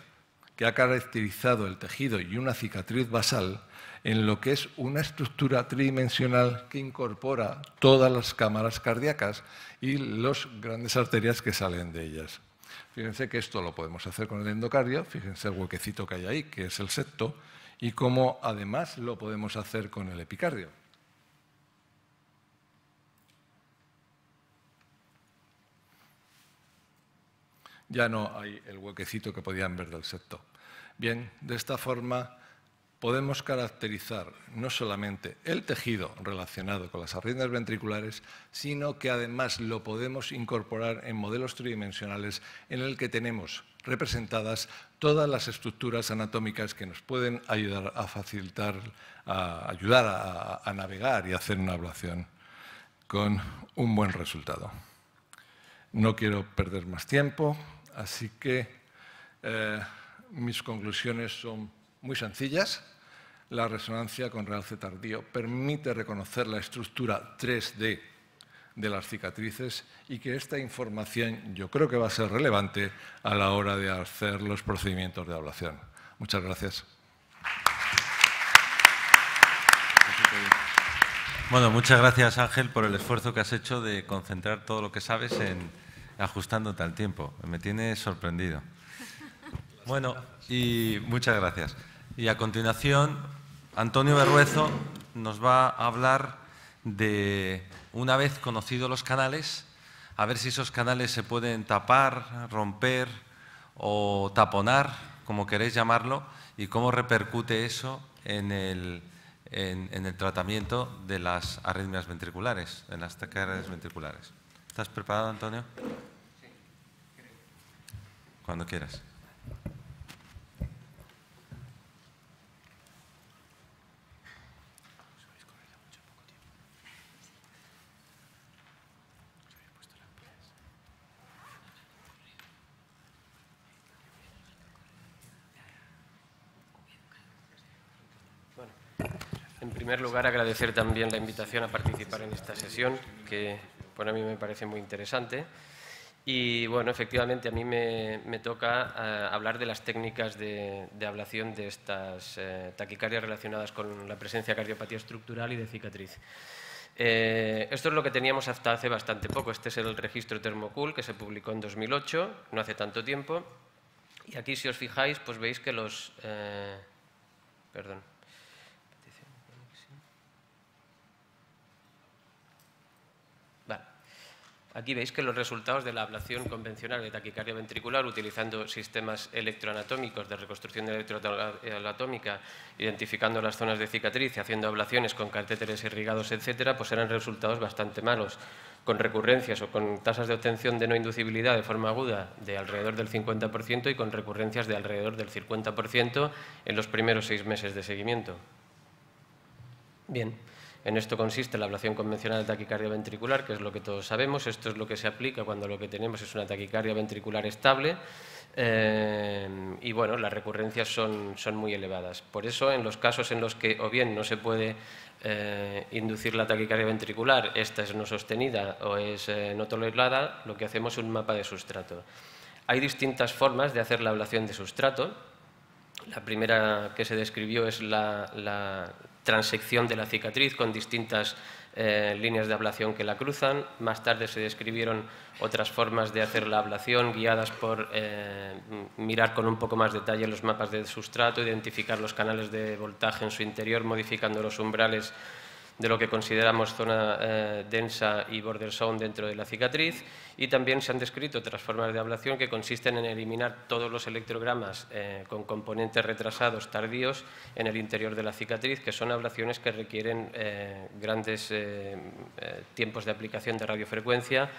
que ha caracterizado el tejido y una cicatriz basal en lo que es una estructura tridimensional que incorpora todas las cámaras cardíacas y las grandes arterias que salen de ellas. Fíjense que esto lo podemos hacer con el endocardio, fíjense el huequecito que hay ahí, que es el septo, y cómo además lo podemos hacer con el epicardio. ya no hay el huequecito que podían ver del septo. Bien, de esta forma podemos caracterizar no solamente el tejido relacionado con las arritmias ventriculares, sino que además lo podemos incorporar en modelos tridimensionales en el que tenemos representadas todas las estructuras anatómicas que nos pueden ayudar a facilitar, a ayudar a navegar y hacer una ablación con un buen resultado. No quiero perder más tiempo, Así que eh, mis conclusiones son muy sencillas. La resonancia con realce tardío permite reconocer la estructura 3D de las cicatrices y que esta información yo creo que va a ser relevante a la hora de hacer los procedimientos de ablación. Muchas gracias. Bueno, muchas gracias Ángel por el esfuerzo que has hecho de concentrar todo lo que sabes en ajustándote al tiempo. Me tiene sorprendido. Bueno, y muchas gracias. Y a continuación, Antonio Berruezo nos va a hablar de, una vez conocidos los canales, a ver si esos canales se pueden tapar, romper o taponar, como queréis llamarlo, y cómo repercute eso en el, tratamiento de las arritmias ventriculares, en las taquicardias ventriculares. ¿Estás preparado, Antonio? Cuando quieras. En primer lugar, agradecer también la invitación a participar en esta sesión, que bueno, a mí me parece muy interesante. Y bueno, efectivamente a mí me, toca eh, hablar de las técnicas de, de ablación de estas eh, taquicarias relacionadas con la presencia de cardiopatía estructural y de cicatriz. Eh, esto es lo que teníamos hasta hace bastante poco. Este es el registro Thermocool que se publicó en 2008, no hace tanto tiempo. Y aquí, si os fijáis, pues veis que los... perdón. Aquí veis que los resultados de la ablación convencional de taquicardia ventricular utilizando sistemas electroanatómicos de reconstrucción electroanatómica, identificando las zonas de cicatriz y haciendo ablaciones con catéteres irrigados, etcétera, pues eran resultados bastante malos, con recurrencias o con tasas de obtención de no inducibilidad de forma aguda de alrededor del 50% y con recurrencias de alrededor del 50% en los primeros seis meses de seguimiento. Bien. En esto consiste la ablación convencional de taquicardia ventricular, que es lo que todos sabemos. Esto es lo que se aplica cuando lo que tenemos es una taquicardia ventricular estable. Eh, y bueno, las recurrencias son, muy elevadas. Por eso, en los casos en los que o bien no se puede eh, inducir la taquicardia ventricular, esta es no sostenida o es eh, no tolerada, lo que hacemos es un mapa de sustrato. Hay distintas formas de hacer la ablación de sustrato. La primera que se describió es la, transección de la cicatriz con distintas eh, líneas de ablación que la cruzan. Más tarde se describieron otras formas de hacer la ablación guiadas por eh, mirar con un poco más detalle los mapas de sustrato, identificar los canales de voltaje en su interior, modificando los umbrales de lo que consideramos zona eh, densa y border zone dentro de la cicatriz y también se han descrito otras formas de ablación que consisten en eliminar todos los electrogramas eh, con componentes retrasados tardíos en el interior de la cicatriz, que son ablaciones que requieren eh, grandes tiempos de aplicación de radiofrecuencia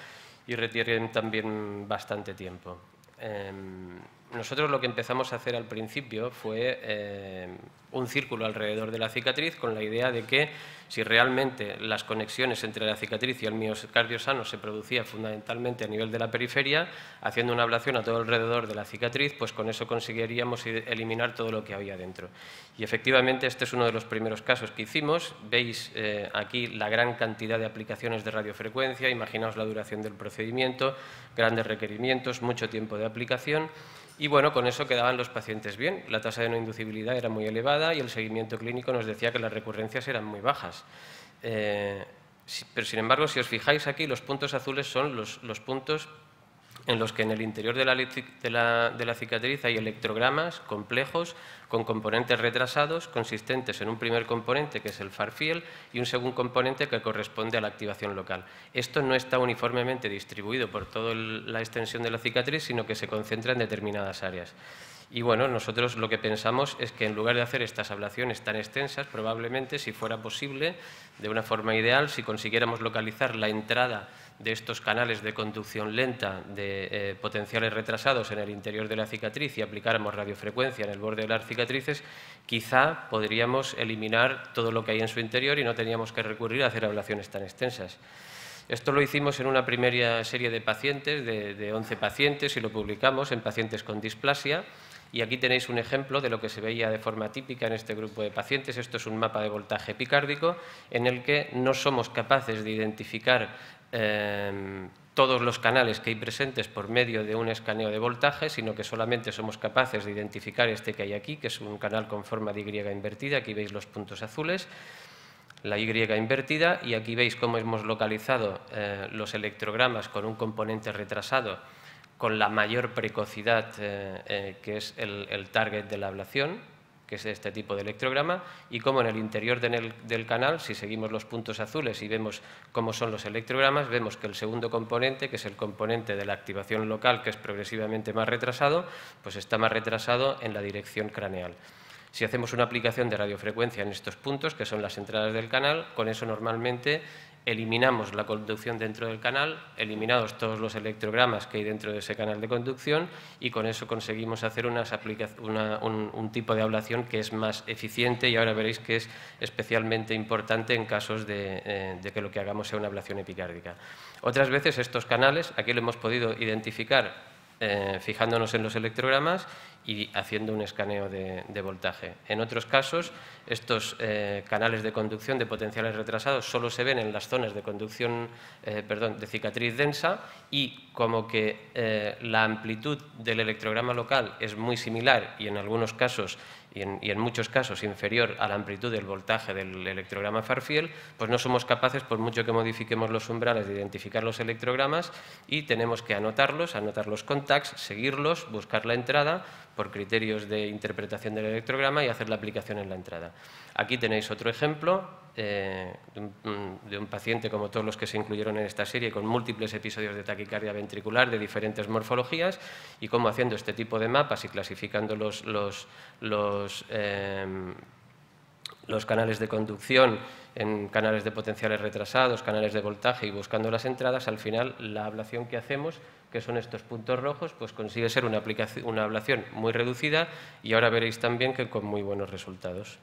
y requieren también bastante tiempo. Em, nosotros lo que empezamos a hacer al principio fue un círculo alrededor de la cicatriz con la idea de que si realmente las conexiones entre la cicatriz y el miocardio sano se producían fundamentalmente a nivel de la periferia, haciendo una ablación a todo alrededor de la cicatriz, pues con eso conseguiríamos eliminar todo lo que había dentro. Y efectivamente este es uno de los primeros casos que hicimos. Veis eh, aquí la gran cantidad de aplicaciones de radiofrecuencia, imaginaos la duración del procedimiento, grandes requerimientos, mucho tiempo de aplicación. Y bueno, con eso quedaban los pacientes bien. La tasa de no inducibilidad era muy elevada y el seguimiento clínico nos decía que las recurrencias eran muy bajas. Eh, pero sin embargo, si os fijáis aquí, los puntos azules son los puntos en los que en el interior de la, cicatriz hay electrogramas complejos con componentes retrasados consistentes en un primer componente que es el farfield, y un segundo componente que corresponde a la activación local. Esto no está uniformemente distribuido por toda la extensión de la cicatriz, sino que se concentra en determinadas áreas. Y bueno, nosotros lo que pensamos es que en lugar de hacer estas ablaciones tan extensas, probablemente si fuera posible, de una forma ideal, si consiguiéramos localizar la entrada de estos canales de conducción lenta de eh, potenciales retrasados en el interior de la cicatriz y aplicáramos radiofrecuencia en el borde de las cicatrices, quizá podríamos eliminar todo lo que hay en su interior y no teníamos que recurrir a hacer ablaciones tan extensas. Esto lo hicimos en una primera serie de pacientes, de, de 11 pacientes, y lo publicamos en pacientes con displasia. Y aquí tenéis un ejemplo de lo que se veía de forma típica en este grupo de pacientes. Esto es un mapa de voltaje epicárdico en el que no somos capaces de identificar Em, todos los canales que hay presentes por medio de un escaneo de voltaje, sino que solamente somos capaces de identificar este que hay aquí, que es un canal con forma de Y invertida, aquí veis los puntos azules, la Y invertida, y aquí veis cómo hemos localizado eh, los electrogramas con un componente retrasado con la mayor precocidad eh, eh, que es el target de la ablación, que es este tipo de electrograma, y cómo en el interior del, del canal, si seguimos los puntos azules y vemos cómo son los electrogramas, vemos que el segundo componente, que es el componente de la activación local, que es progresivamente más retrasado, pues está más retrasado en la dirección craneal. Si hacemos una aplicación de radiofrecuencia en estos puntos, que son las entradas del canal, con eso normalmente eliminamos la conducción dentro del canal, eliminados todos los electrogramas que hay dentro de ese canal de conducción y con eso conseguimos hacer un, tipo de ablación que es más eficiente y ahora veréis que es especialmente importante en casos de, eh, que lo que hagamos sea una ablación epicárdica. Otras veces estos canales, aquí lo hemos podido identificar eh, fijándonos en los electrogramas y haciendo un escaneo de, voltaje. En otros casos, estos eh, canales de conducción de potenciales retrasados solo se ven en las zonas de conducción, eh, de cicatriz densa y como que eh, la amplitud del electrograma local es muy similar y en algunos casos y en, muchos casos inferior a la amplitud del voltaje del electrograma Farfield, pues no somos capaces, por mucho que modifiquemos los umbrales, de identificar los electrogramas y tenemos que anotarlos, anotar los contacts, seguirlos, buscar la entrada por criterios de interpretación del electrograma y hacer la aplicación en la entrada. Aquí tenéis otro ejemplo eh, mm, de, un, paciente como todos los que se incluyeron en esta serie, con múltiples episodios de taquicardia ventricular de diferentes morfologías, y cómo haciendo este tipo de mapas y clasificando los, eh, canales de conducción en canales de potenciales retrasados, canales de voltaje y buscando las entradas, al final la ablación que hacemos, que son estos puntos rojos, pues consigue ser una ablación muy reducida y ahora veréis también que con muy buenos resultados.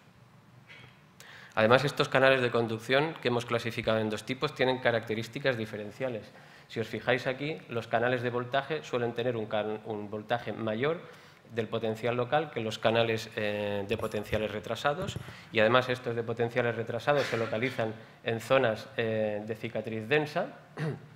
Además, estos canales de conducción que hemos clasificado en dos tipos tienen características diferenciales. Si os fijáis aquí, los canales de voltaje suelen tener un, voltaje mayor del potencial local que los canales eh, de potenciales retrasados y además estos de potenciales retrasados se localizan en zonas eh, de cicatriz densa.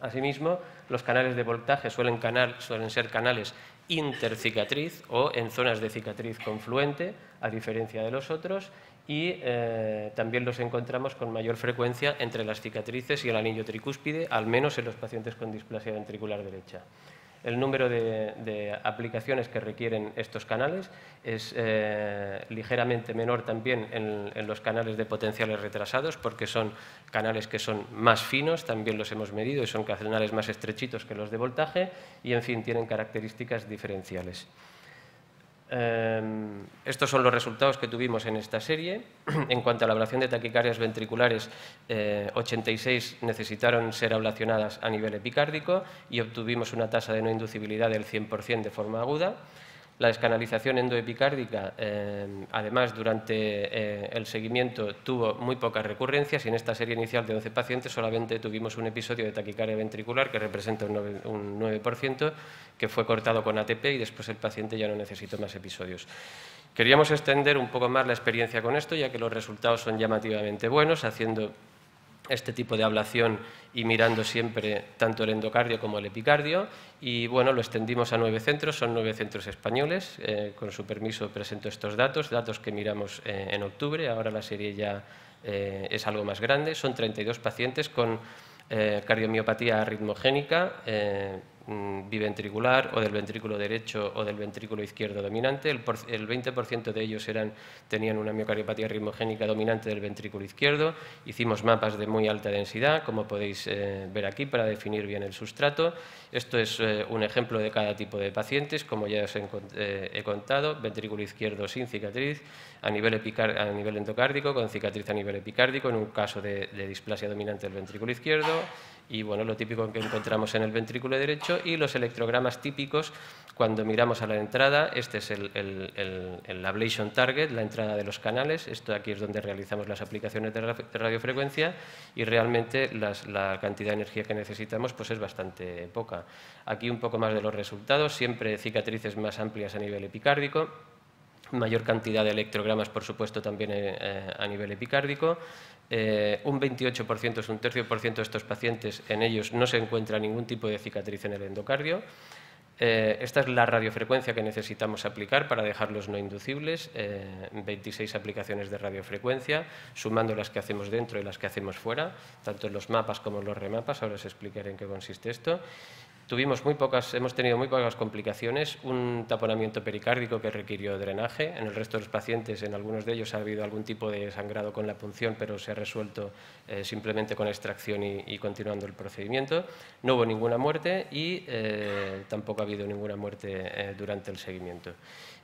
Asimismo, los canales de voltaje suelen, suelen ser canales intercicatriz o en zonas de cicatriz confluente, a diferencia de los otros, y eh, también los encontramos con mayor frecuencia entre las cicatrices y el anillo tricúspide, al menos en los pacientes con displasia ventricular derecha. El número de, aplicaciones que requieren estos canales es eh, ligeramente menor también en, los canales de potenciales retrasados, porque son canales que son más finos, también los hemos medido, y son canales más estrechitos que los de voltaje, y en fin, tienen características diferenciales. Em, estos son los resultados que tuvimos en esta serie. En cuanto a la ablación de taquicardias ventriculares, 86 eh, necesitaron ser ablacionadas a nivel epicárdico y obtuvimos una tasa de no inducibilidad del 100% de forma aguda. La descanalización endoepicárdica, eh, además, durante eh, el seguimiento tuvo muy pocas recurrencias y en esta serie inicial de 12 pacientes solamente tuvimos un episodio de taquicardia ventricular que representa un un 9% que fue cortado con ATP y después el paciente ya no necesitó más episodios. Queríamos extender un poco más la experiencia con esto, ya que los resultados son llamativamente buenos, haciendo este tipo de ablación y mirando siempre tanto el endocardio como el epicardio. Y bueno, lo extendimos a nueve centros, son nueve centros españoles. Eh, con su permiso presento estos datos, datos que miramos eh, en octubre, ahora la serie ya eh, es algo más grande. Son 32 pacientes con cardiomiopatía arritmogénica biventricular o del ventrículo derecho o del ventrículo izquierdo dominante. El, 20% de ellos eran, tenían una miocardiopatía ritmogénica dominante del ventrículo izquierdo. Hicimos mapas de muy alta densidad, como podéis eh, ver aquí, para definir bien el sustrato. Esto es eh, un ejemplo de cada tipo de pacientes, como ya os eh, he contado, ventrículo izquierdo sin cicatriz, a nivel, nivel endocárdico, con cicatriz a nivel epicárdico, en un caso de, displasia dominante del ventrículo izquierdo, y bueno, lo típico que encontramos en el ventrículo derecho, y los electrogramas típicos cuando miramos a la entrada, este es el, el, ablation target, la entrada de los canales, esto aquí es donde realizamos las aplicaciones de, radiofrecuencia, y realmente la cantidad de energía que necesitamos pues es bastante poca. Aquí un poco más de los resultados, siempre cicatrices más amplias a nivel epicárdico, mayor cantidad de electrogramas, por supuesto, también eh, eh, a nivel epicárdico. Eh, un 28%, es un tercio por ciento de estos pacientes, en ellos no se encuentra ningún tipo de cicatriz en el endocardio. esta es la radiofrecuencia que necesitamos aplicar para dejarlos no inducibles, 26 aplicaciones de radiofrecuencia, sumando las que hacemos dentro y las que hacemos fuera, tanto en los mapas como en los remapas, ahora os explicaré en qué consiste esto. Tuvimos muy pocas, hemos tenido muy pocas complicaciones, un taponamiento pericárdico que requirió drenaje. En el resto de los pacientes, en algunos de ellos ha habido algún tipo de sangrado con la punción, pero se ha resuelto eh, simplemente con extracción y, continuando el procedimiento. No hubo ninguna muerte y eh, tampoco ha habido ninguna muerte eh, durante el seguimiento.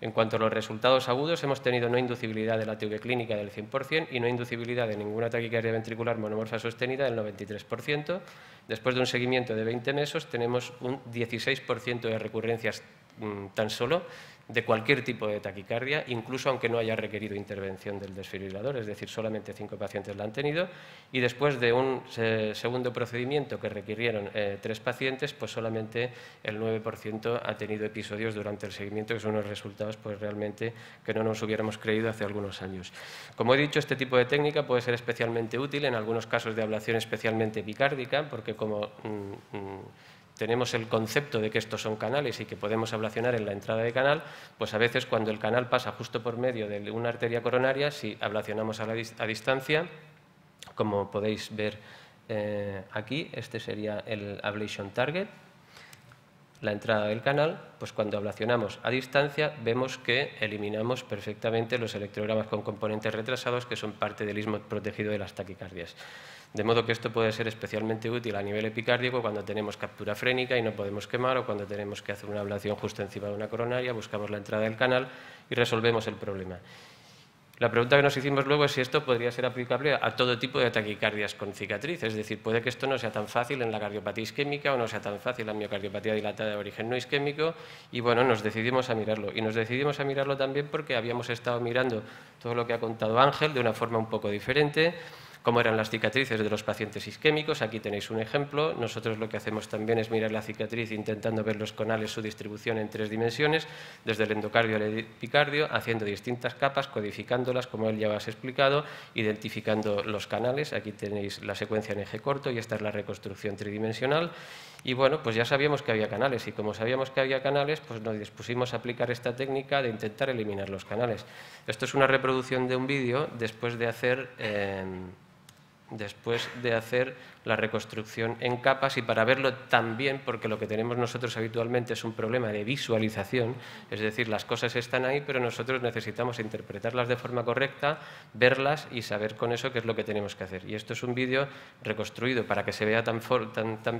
En cuanto a los resultados agudos, hemos tenido no inducibilidad de la TV clínica del 100% y no inducibilidad de ninguna taquicardia ventricular monomorfa sostenida del 93%. Después de un seguimiento de 20 meses, tenemos un 16% de recurrencias mm, tan solo de cualquier tipo de taquicardia, incluso aunque no haya requerido intervención del desfibrilador, es decir, solamente cinco pacientes la han tenido, y después de un segundo procedimiento que requirieron eh, tres pacientes, pues solamente el 9% ha tenido episodios durante el seguimiento, que son unos resultados pues, realmente que no nos hubiéramos creído hace algunos años. Como he dicho, este tipo de técnica puede ser especialmente útil en algunos casos de ablación especialmente epicárdica, porque como mm, mm, tenemos el concepto de que estos son canales y que podemos ablacionar en la entrada de canal, pues a veces cuando el canal pasa justo por medio de una arteria coronaria, si ablacionamos a, distancia, como podéis ver eh, aquí, este sería el ablation target, la entrada del canal, pues cuando ablacionamos a distancia vemos que eliminamos perfectamente los electrogramas con componentes retrasados que son parte del ismo protegido de las taquicardias. De modo que esto puede ser especialmente útil a nivel epicárdico cuando tenemos captura frénica y no podemos quemar o cuando tenemos que hacer una ablación justo encima de una coronaria, buscamos la entrada del canal y resolvemos el problema. La pregunta que nos hicimos luego es si esto podría ser aplicable a todo tipo de taquicardias con cicatriz, es decir, puede que esto no sea tan fácil en la cardiopatía isquémica o no sea tan fácil en la miocardiopatía dilatada de origen no isquémico y bueno, nos decidimos a mirarlo. Y nos decidimos a mirarlo también porque habíamos estado mirando todo lo que ha contado Ángel de una forma un poco diferente cómo eran las cicatrices de los pacientes isquémicos. Aquí tenéis un ejemplo. Nosotros lo que hacemos también es mirar la cicatriz intentando ver los canales, su distribución en tres dimensiones, desde el endocardio al epicardio, haciendo distintas capas, codificándolas, como él ya os ha explicado, identificando los canales. Aquí tenéis la secuencia en eje corto y esta es la reconstrucción tridimensional. Y bueno, pues ya sabíamos que había canales y como sabíamos que había canales, pues nos dispusimos a aplicar esta técnica de intentar eliminar los canales. Esto es una reproducción de un vídeo después de hacer... Em, después de hacer la reconstrucción en capas y para verlo también, porque lo que tenemos nosotros habitualmente es un problema de visualización, es decir, las cosas están ahí, pero nosotros necesitamos interpretarlas de forma correcta, verlas y saber con eso qué es lo que tenemos que hacer. Y esto es un vídeo reconstruido para que se vea tan,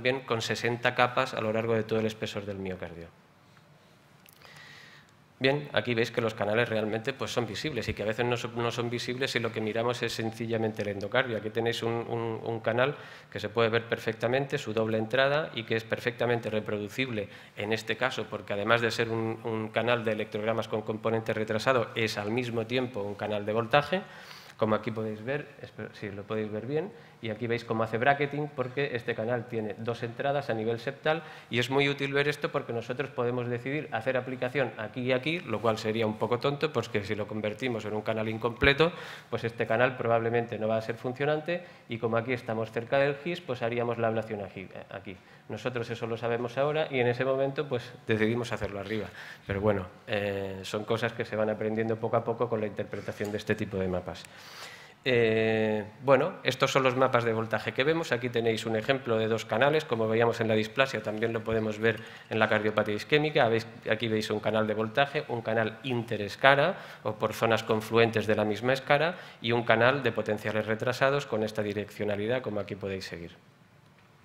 bien con 60 capas a lo largo de todo el espesor del miocardio. Bien, aquí veis que los canales realmente pues, son visibles y que a veces no son, visibles si lo que miramos es sencillamente el endocardio. Aquí tenéis un, canal que se puede ver perfectamente, su doble entrada, y que es perfectamente reproducible en este caso, porque además de ser un, canal de electrogramas con componente retrasado, es al mismo tiempo un canal de voltaje. Como aquí podéis ver, si lo podéis ver bien, y aquí veis cómo hace bracketing porque este canal tiene dos entradas a nivel septal y es muy útil ver esto porque nosotros podemos decidir hacer aplicación aquí y aquí, lo cual sería un poco tonto, porque pues si lo convertimos en un canal incompleto, pues este canal probablemente no va a ser funcionante y como aquí estamos cerca del GIS, pues haríamos la ablación eh, aquí. Nosotros eso lo sabemos ahora y en ese momento pues decidimos hacerlo arriba. Pero bueno, eh, son cosas que se van aprendiendo poco a poco con la interpretación de este tipo de mapas. Eh, bueno, estos son los mapas de voltaje que vemos. Aquí tenéis un ejemplo de dos canales, como veíamos en la displasia, también lo podemos ver en la cardiopatía isquémica. Aquí veis un canal de voltaje, un canal interescara o por zonas confluentes de la misma escara y un canal de potenciales retrasados con esta direccionalidad, como aquí podéis seguir.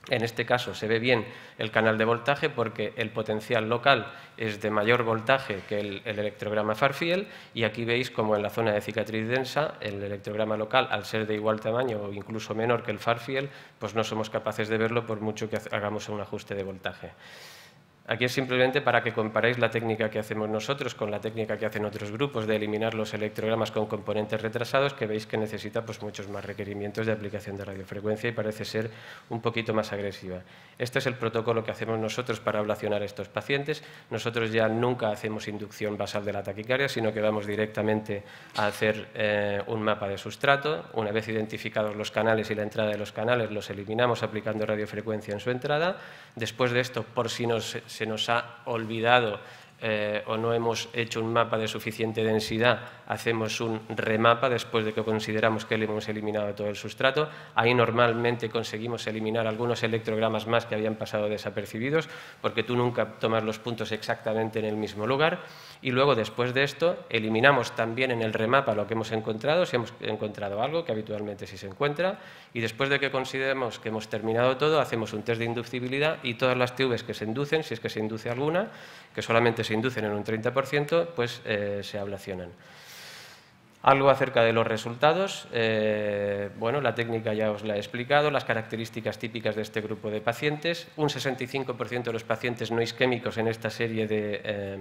En este caso se ve bien el canal de voltaje porque el potencial local es de mayor voltaje que el, electrograma Farfield y aquí veis como en la zona de cicatriz densa el electrograma local, al ser de igual tamaño o incluso menor que el Farfield, pues no somos capaces de verlo por mucho que hagamos un ajuste de voltaje. Aquí es simplemente para que comparéis la técnica que hacemos nosotros con la técnica que hacen otros grupos de eliminar los electrogramas con componentes retrasados, que veis que necesita pues, muchos más requerimientos de aplicación de radiofrecuencia y parece ser un poquito más agresiva. Este es el protocolo que hacemos nosotros para ablacionar a estos pacientes. Nosotros ya nunca hacemos inducción basal de la taquicardia, sino que vamos directamente a hacer eh, un mapa de sustrato. Una vez identificados los canales y la entrada de los canales, los eliminamos aplicando radiofrecuencia en su entrada. Después de esto, por si nos se nos ha olvidado eh, o no hemos hecho un mapa de suficiente densidad, hacemos un remapa después de que consideramos que le hemos eliminado todo el sustrato. Ahí normalmente conseguimos eliminar algunos electrogramas más que habían pasado desapercibidos, porque tú nunca tomas los puntos exactamente en el mismo lugar y luego después de esto eliminamos también en el remapa lo que hemos encontrado, si hemos encontrado algo, que habitualmente sí se encuentra, y después de que consideremos que hemos terminado todo, hacemos un test de inducibilidad y todas las TVs que se inducen, si es que se induce alguna, que solamente se inducen en un 30%, pues eh, se ablacionan. Algo acerca de los resultados. Eh, bueno, la técnica ya os la he explicado, las características típicas de este grupo de pacientes. Un 65% de los pacientes no isquémicos en esta serie de... Eh,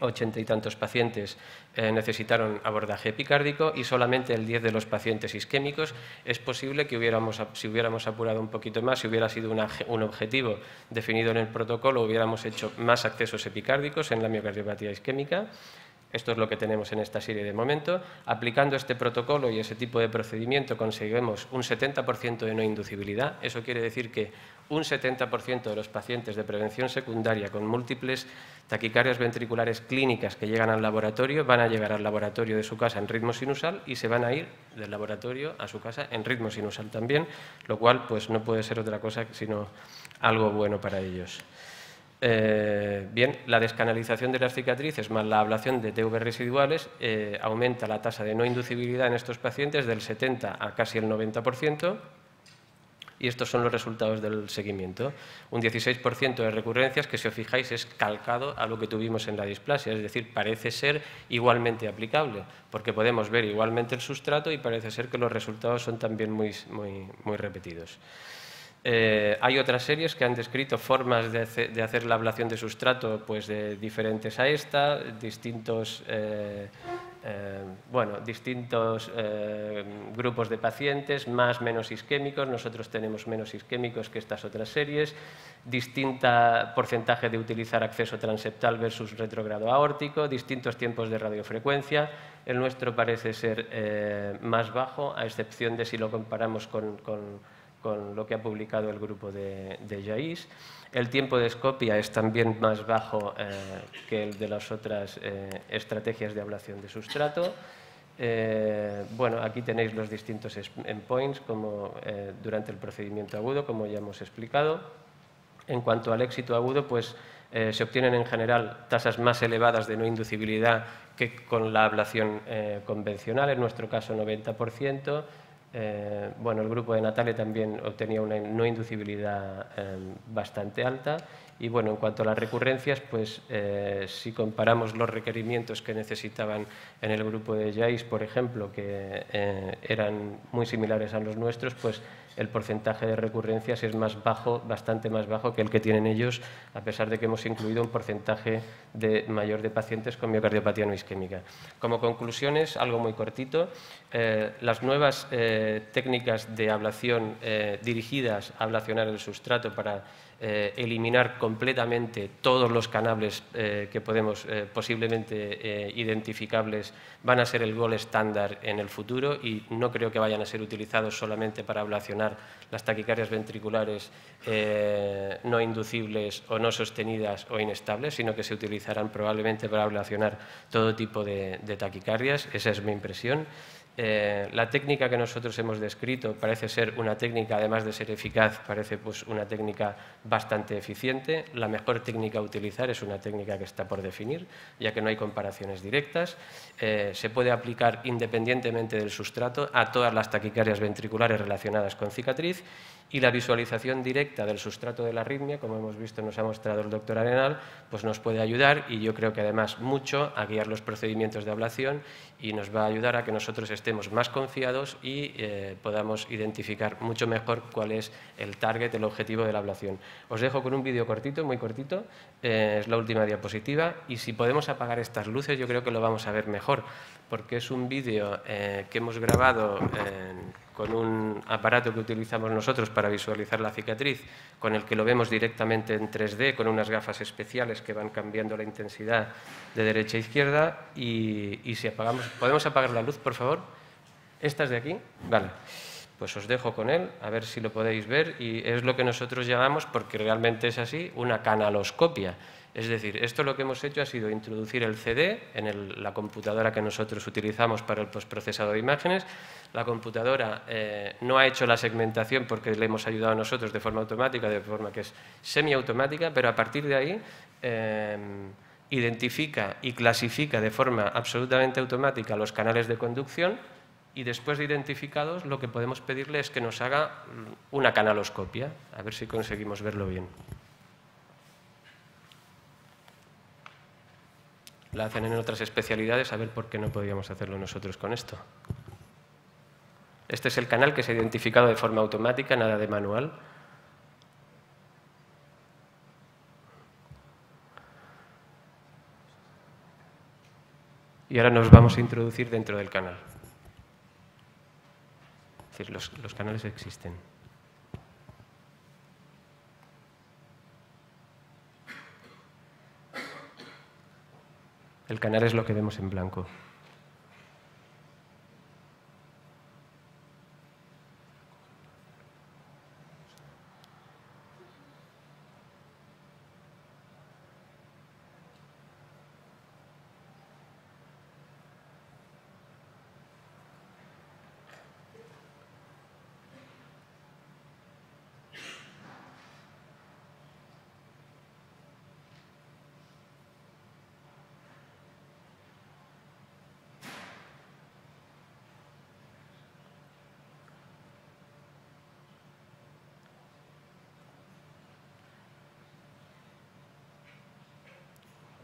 Ochenta y tantos pacientes eh, necesitaron abordaje epicárdico y solamente el 10 de los pacientes isquémicos es posible que si hubiéramos apurado un poquito más, si hubiera sido un objetivo definido en el protocolo, hubiéramos hecho más accesos epicárdicos en la miocardiopatía isquémica. Esto es lo que tenemos en esta serie de momento. Aplicando este protocolo y ese tipo de procedimiento conseguimos un 70% de no inducibilidad. Eso quiere decir que un 70% de los pacientes de prevención secundaria con múltiples taquicardias ventriculares clínicas que llegan al laboratorio van a llegar al laboratorio de su casa en ritmo sinusal y se van a ir del laboratorio a su casa en ritmo sinusal también, lo cual pues no puede ser otra cosa sino algo bueno para ellos. Eh, bien, la descanalización de las cicatrices más la ablación de TV residuales eh, aumenta la tasa de no inducibilidad en estos pacientes del 70 a casi el 90%, y estos son los resultados del seguimiento. Un 16% de recurrencias que, si os fijáis, es calcado a lo que tuvimos en la displasia, es decir, parece ser igualmente aplicable, porque podemos ver igualmente el sustrato y parece ser que los resultados son también muy repetidos. Eh, hay otras series que han descrito formas de, hacer la ablación de sustrato pues, de diferentes a esta, distintos, eh, eh, bueno, distintos grupos de pacientes, más menos isquémicos, nosotros tenemos menos isquémicos que estas otras series, distinta porcentaje de utilizar acceso transeptal versus retrogrado aórtico, distintos tiempos de radiofrecuencia, el nuestro parece ser más bajo, a excepción de si lo comparamos con con lo que ha publicado el grupo de, de Yais. El tiempo de escopia es también más bajo eh, que el de las otras eh, estrategias de ablación de sustrato. Eh, bueno, aquí tenéis los distintos endpoints como, durante el procedimiento agudo, como ya hemos explicado. En cuanto al éxito agudo, pues se obtienen en general tasas más elevadas de no inducibilidad que con la ablación convencional, en nuestro caso 90%, eh, bueno, el grupo de Natale también obtenía una no inducibilidad em, bastante alta. Y bueno, en cuanto a las recurrencias, pues eh, si comparamos los requerimientos que necesitaban en el grupo de Jais, por ejemplo, que eh, eran muy similares a los nuestros, pues el porcentaje de recurrencias es más bajo, bastante más bajo que el que tienen ellos, a pesar de que hemos incluido un porcentaje de, mayor de pacientes con miocardiopatía no isquémica. Como conclusiones, algo muy cortito, eh, las nuevas eh, técnicas de ablación eh, dirigidas a ablacionar el sustrato para eh, eliminar completamente todos los canales eh, que podemos eh, posiblemente identificables van a ser el gol estándar en el futuro y no creo que vayan a ser utilizados solamente para ablacionar las taquicardias ventriculares no inducibles o no sostenidas o inestables, sino que se utilizarán probablemente para ablacionar todo tipo de, de taquicardias. Esa es mi impresión. Eh, la técnica que nosotros hemos descrito parece ser una técnica, además de ser eficaz, parece pues, una técnica bastante eficiente. La mejor técnica a utilizar es una técnica que está por definir, ya que no hay comparaciones directas. Eh, se puede aplicar independientemente del sustrato a todas las taquicardias ventriculares relacionadas con cicatriz y la visualización directa del sustrato de la arritmia, como hemos visto nos ha mostrado el doctor Arenal, pues nos puede ayudar y yo creo que además mucho a guiar los procedimientos de ablación y nos va a ayudar a que nosotros estemos más confiados y eh, podamos identificar mucho mejor cuál es el target, el objetivo de la ablación. Os dejo con un vídeo cortito, muy cortito, eh, es la última diapositiva y si podemos apagar estas luces yo creo que lo vamos a ver mejor porque es un vídeo eh, que hemos grabado con un aparato que utilizamos nosotros para visualizar la cicatriz, con el que lo vemos directamente en 3D, con unas gafas especiales que van cambiando la intensidad de derecha a izquierda. Y, si apagamos, ¿podemos apagar la luz, por favor? ¿Estas de aquí? Vale. Pues os dejo con él, a ver si lo podéis ver. Y es lo que nosotros llamamos, porque realmente es así, una canaloscopia es decir, esto lo que hemos hecho ha sido introducir el CD en la computadora que nosotros utilizamos para el postprocesado de imágenes. La computadora eh, no ha hecho la segmentación porque le hemos ayudado a nosotros de forma automática, de forma que es semiautomática, pero a partir de ahí eh, identifica y clasifica de forma absolutamente automática los canales de conducción y después de identificados lo que podemos pedirle es que nos haga mm, una canaloscopia, a ver si conseguimos verlo bien. la hacen en otras especialidades, a ver por qué no podíamos hacerlo nosotros con esto. Este es el canal que se ha identificado de forma automática, nada de manual. Y ahora nos vamos a introducir dentro del canal. Es decir, los, los canales existen. El canal es lo que vemos en blanco.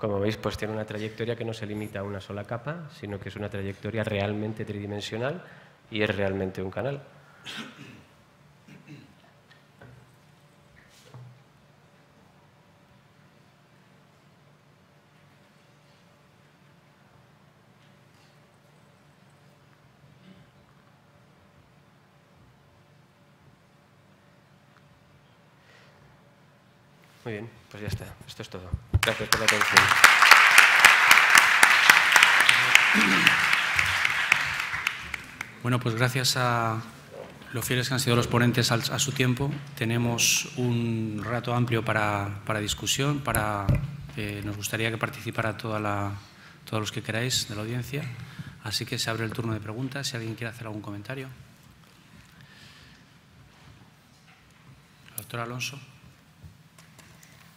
Como veis, pues tiene una trayectoria que no se limita a una sola capa, sino que es una trayectoria realmente tridimensional y es realmente un canal. Muy bien, pues ya está, esto es todo gracias Bueno, pues gracias a los fieles que han sido los ponentes a su tiempo, tenemos un rato amplio para, discusión, para, eh, nos gustaría que participara toda la, todos los que queráis de la audiencia, así que se abre el turno de preguntas, si alguien quiere hacer algún comentario. Doctor Alonso.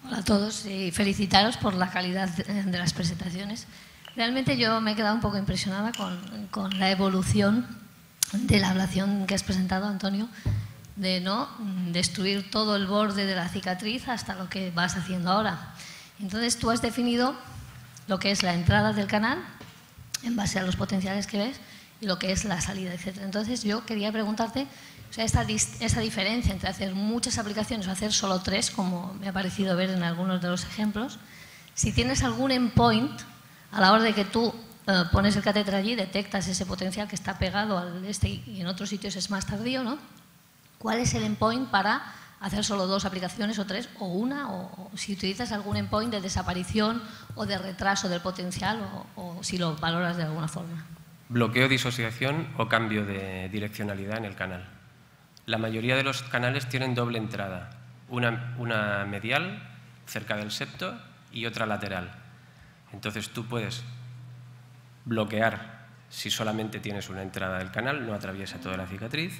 Hola a todos y felicitaros por la calidad de las presentaciones. Realmente yo me he quedado un poco impresionada con, la evolución de la ablación que has presentado, Antonio, de no destruir todo el borde de la cicatriz hasta lo que vas haciendo ahora. Entonces tú has definido lo que es la entrada del canal en base a los potenciales que ves y lo que es la salida, etc. Entonces yo quería preguntarte o sea, esa diferencia entre hacer muchas aplicaciones o hacer solo tres, como me ha parecido ver en algunos de los ejemplos, si tienes algún endpoint, a la hora de que tú eh, pones el catéter allí, detectas ese potencial que está pegado al este y en otros sitios es más tardío, ¿no? ¿Cuál es el endpoint para hacer solo dos aplicaciones o tres o una? O, si utilizas algún endpoint de desaparición o de retraso del potencial o, o si lo valoras de alguna forma. Bloqueo, disociación o cambio de direccionalidad en el canal. La mayoría de los canales tienen doble entrada, una, medial cerca del septo y otra lateral. Entonces tú puedes bloquear si solamente tienes una entrada del canal, no atraviesa toda la cicatriz.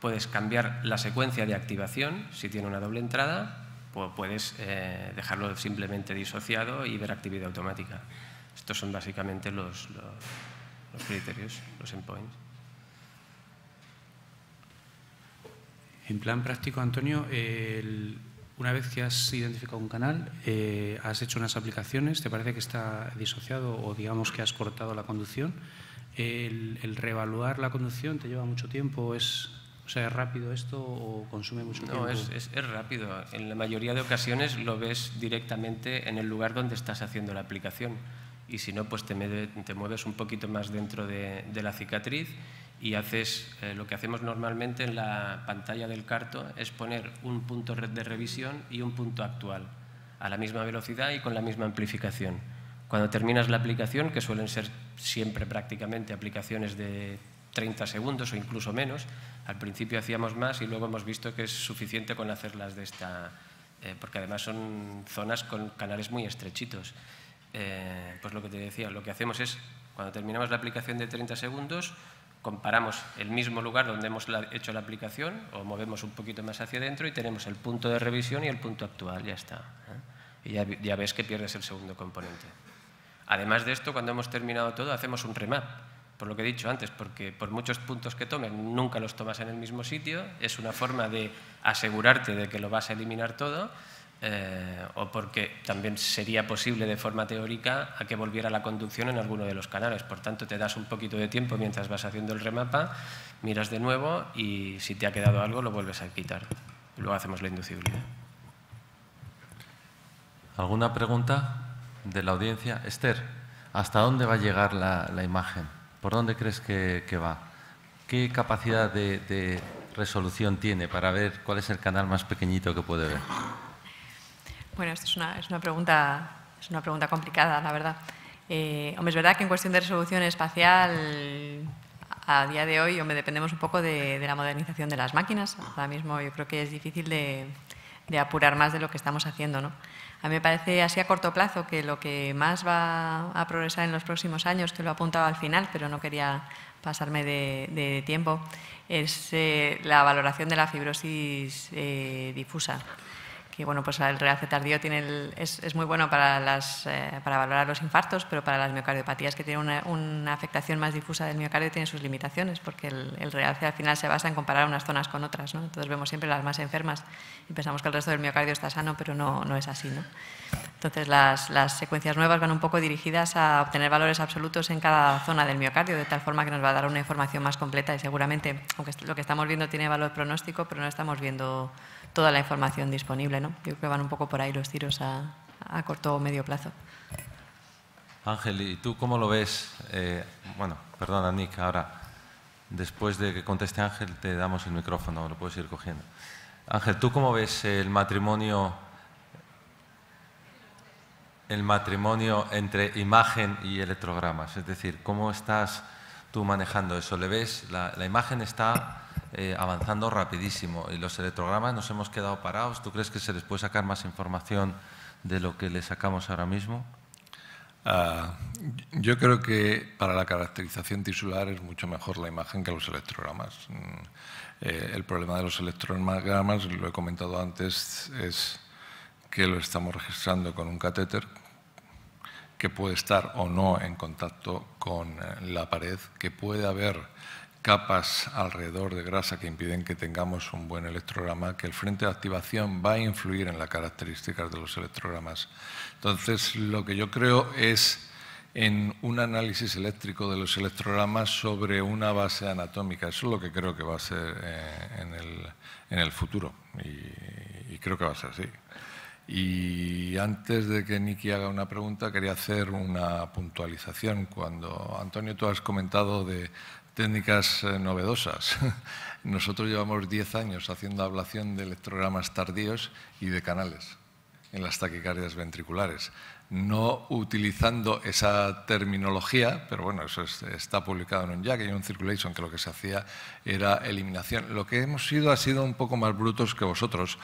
Puedes cambiar la secuencia de activación si tiene una doble entrada o puedes eh, dejarlo simplemente disociado y ver actividad automática. Estos son básicamente los criterios, los endpoints. En plan práctico, Antonio, una vez que has identificado un canal, eh, has hecho unas aplicaciones, te parece que está disociado o digamos que has cortado la conducción. El, el reevaluar la conducción te lleva mucho tiempo, es, o sea, ¿es rápido esto o consume mucho tiempo? No, es, rápido. En la mayoría de ocasiones lo ves directamente en el lugar donde estás haciendo la aplicación. Y si no, pues te, mueves un poquito más dentro de, de la cicatriz y haces eh, lo que hacemos normalmente en la pantalla del carto es poner un punto de revisión y un punto actual a la misma velocidad y con la misma amplificación. Cuando terminas la aplicación, que suelen ser siempre prácticamente aplicaciones de 30 segundos o incluso menos, al principio hacíamos más y luego hemos visto que es suficiente con hacerlas de esta, eh, porque además son zonas con canales muy estrechitos. Eh, pues lo que te decía, lo que hacemos es, cuando terminamos la aplicación de 30 segundos, comparamos el mismo lugar donde hemos hecho la aplicación o movemos un poquito más hacia adentro y tenemos el punto de revisión y el punto actual, ya está. ¿eh? Y ya, ya ves que pierdes el segundo componente. Además de esto, cuando hemos terminado todo, hacemos un remap, por lo que he dicho antes, porque por muchos puntos que tomen, nunca los tomas en el mismo sitio, es una forma de asegurarte de que lo vas a eliminar todo eh, o porque también sería posible de forma teórica a que volviera la conducción en alguno de los canales. Por tanto, te das un poquito de tiempo mientras vas haciendo el remapa, miras de nuevo y si te ha quedado algo lo vuelves a quitar. Luego hacemos la inducibilidad. ¿Alguna pregunta de la audiencia? Esther, ¿hasta dónde va a llegar la, imagen? ¿Por dónde crees que, va? ¿Qué capacidad de resolución tiene para ver cuál es el canal más pequeñito que puede ver? Bueno, esto es una, pregunta, es una pregunta complicada, la verdad. Eh, hombre, es verdad que en cuestión de resolución espacial, a día de hoy, hombre, dependemos un poco de, la modernización de las máquinas. Ahora mismo yo creo que es difícil de, apurar más de lo que estamos haciendo, ¿no? A mí me parece así a corto plazo que lo que más va a progresar en los próximos años, que lo he apuntado al final, pero no quería pasarme de, tiempo, es eh, la valoración de la fibrosis eh, difusa bueno, pues el realce tardío es, muy bueno eh, para, valorar los infartos, pero para las miocardiopatías que tienen una, afectación más difusa del miocardio tienen sus limitaciones, porque el, realce al final se basa en comparar unas zonas con otras. ¿no? Entonces vemos siempre las más enfermas y pensamos que el resto del miocardio está sano, pero no, es así. Entonces las, las, secuencias nuevas van un poco dirigidas a obtener valores absolutos en cada zona del miocardio, de tal forma que nos va a dar una información más completa y seguramente, aunque lo que estamos viendo tiene valor pronóstico, pero no estamos viendo toda la información disponible. ¿no? Yo creo que van un poco por ahí los tiros a, corto o medio plazo. Ángel, ¿y tú cómo lo ves? Eh, bueno, perdona, Nick, ahora, después de que conteste Ángel, te damos el micrófono, lo puedes ir cogiendo. Ángel, ¿tú cómo ves el matrimonio, el matrimonio entre imagen y electrogramas? Es decir, ¿cómo estás tú manejando eso? ¿Le ves? la imagen está eh, avanzando rapidísimo y los electrogramas nos hemos quedado parados. ¿Tú crees que se les puede sacar más información de lo que le sacamos ahora mismo? Ah, yo creo que para la caracterización tisular es mucho mejor la imagen que los electrogramas. Mm, eh, el problema de los electrogramas, lo he comentado antes, es que lo estamos registrando con un catéter que puede estar o no en contacto con eh, la pared, que puede haber capas alrededor de grasa que impiden que tengamos un buen electrograma, que el frente de activación va a influir en las características de los electrogramas. Entonces, lo que yo creo es en un análisis eléctrico de los electrogramas sobre una base anatómica. Eso es lo que creo que va a ser eh, en, el, futuro y, y creo que va a ser así. Y antes de que Niki haga una pregunta, quería hacer una puntualización. Cuando, Antonio, tú has comentado de técnicas eh, novedosas. Nosotros llevamos 10 años haciendo ablación de electrogramas tardíos y de canales en las taquicardias ventriculares, no utilizando esa terminología, pero bueno, eso está publicado en un JACK y en un Circulation, que lo que se hacía era eliminación. Lo que hemos sido ha sido un poco más brutos que vosotros,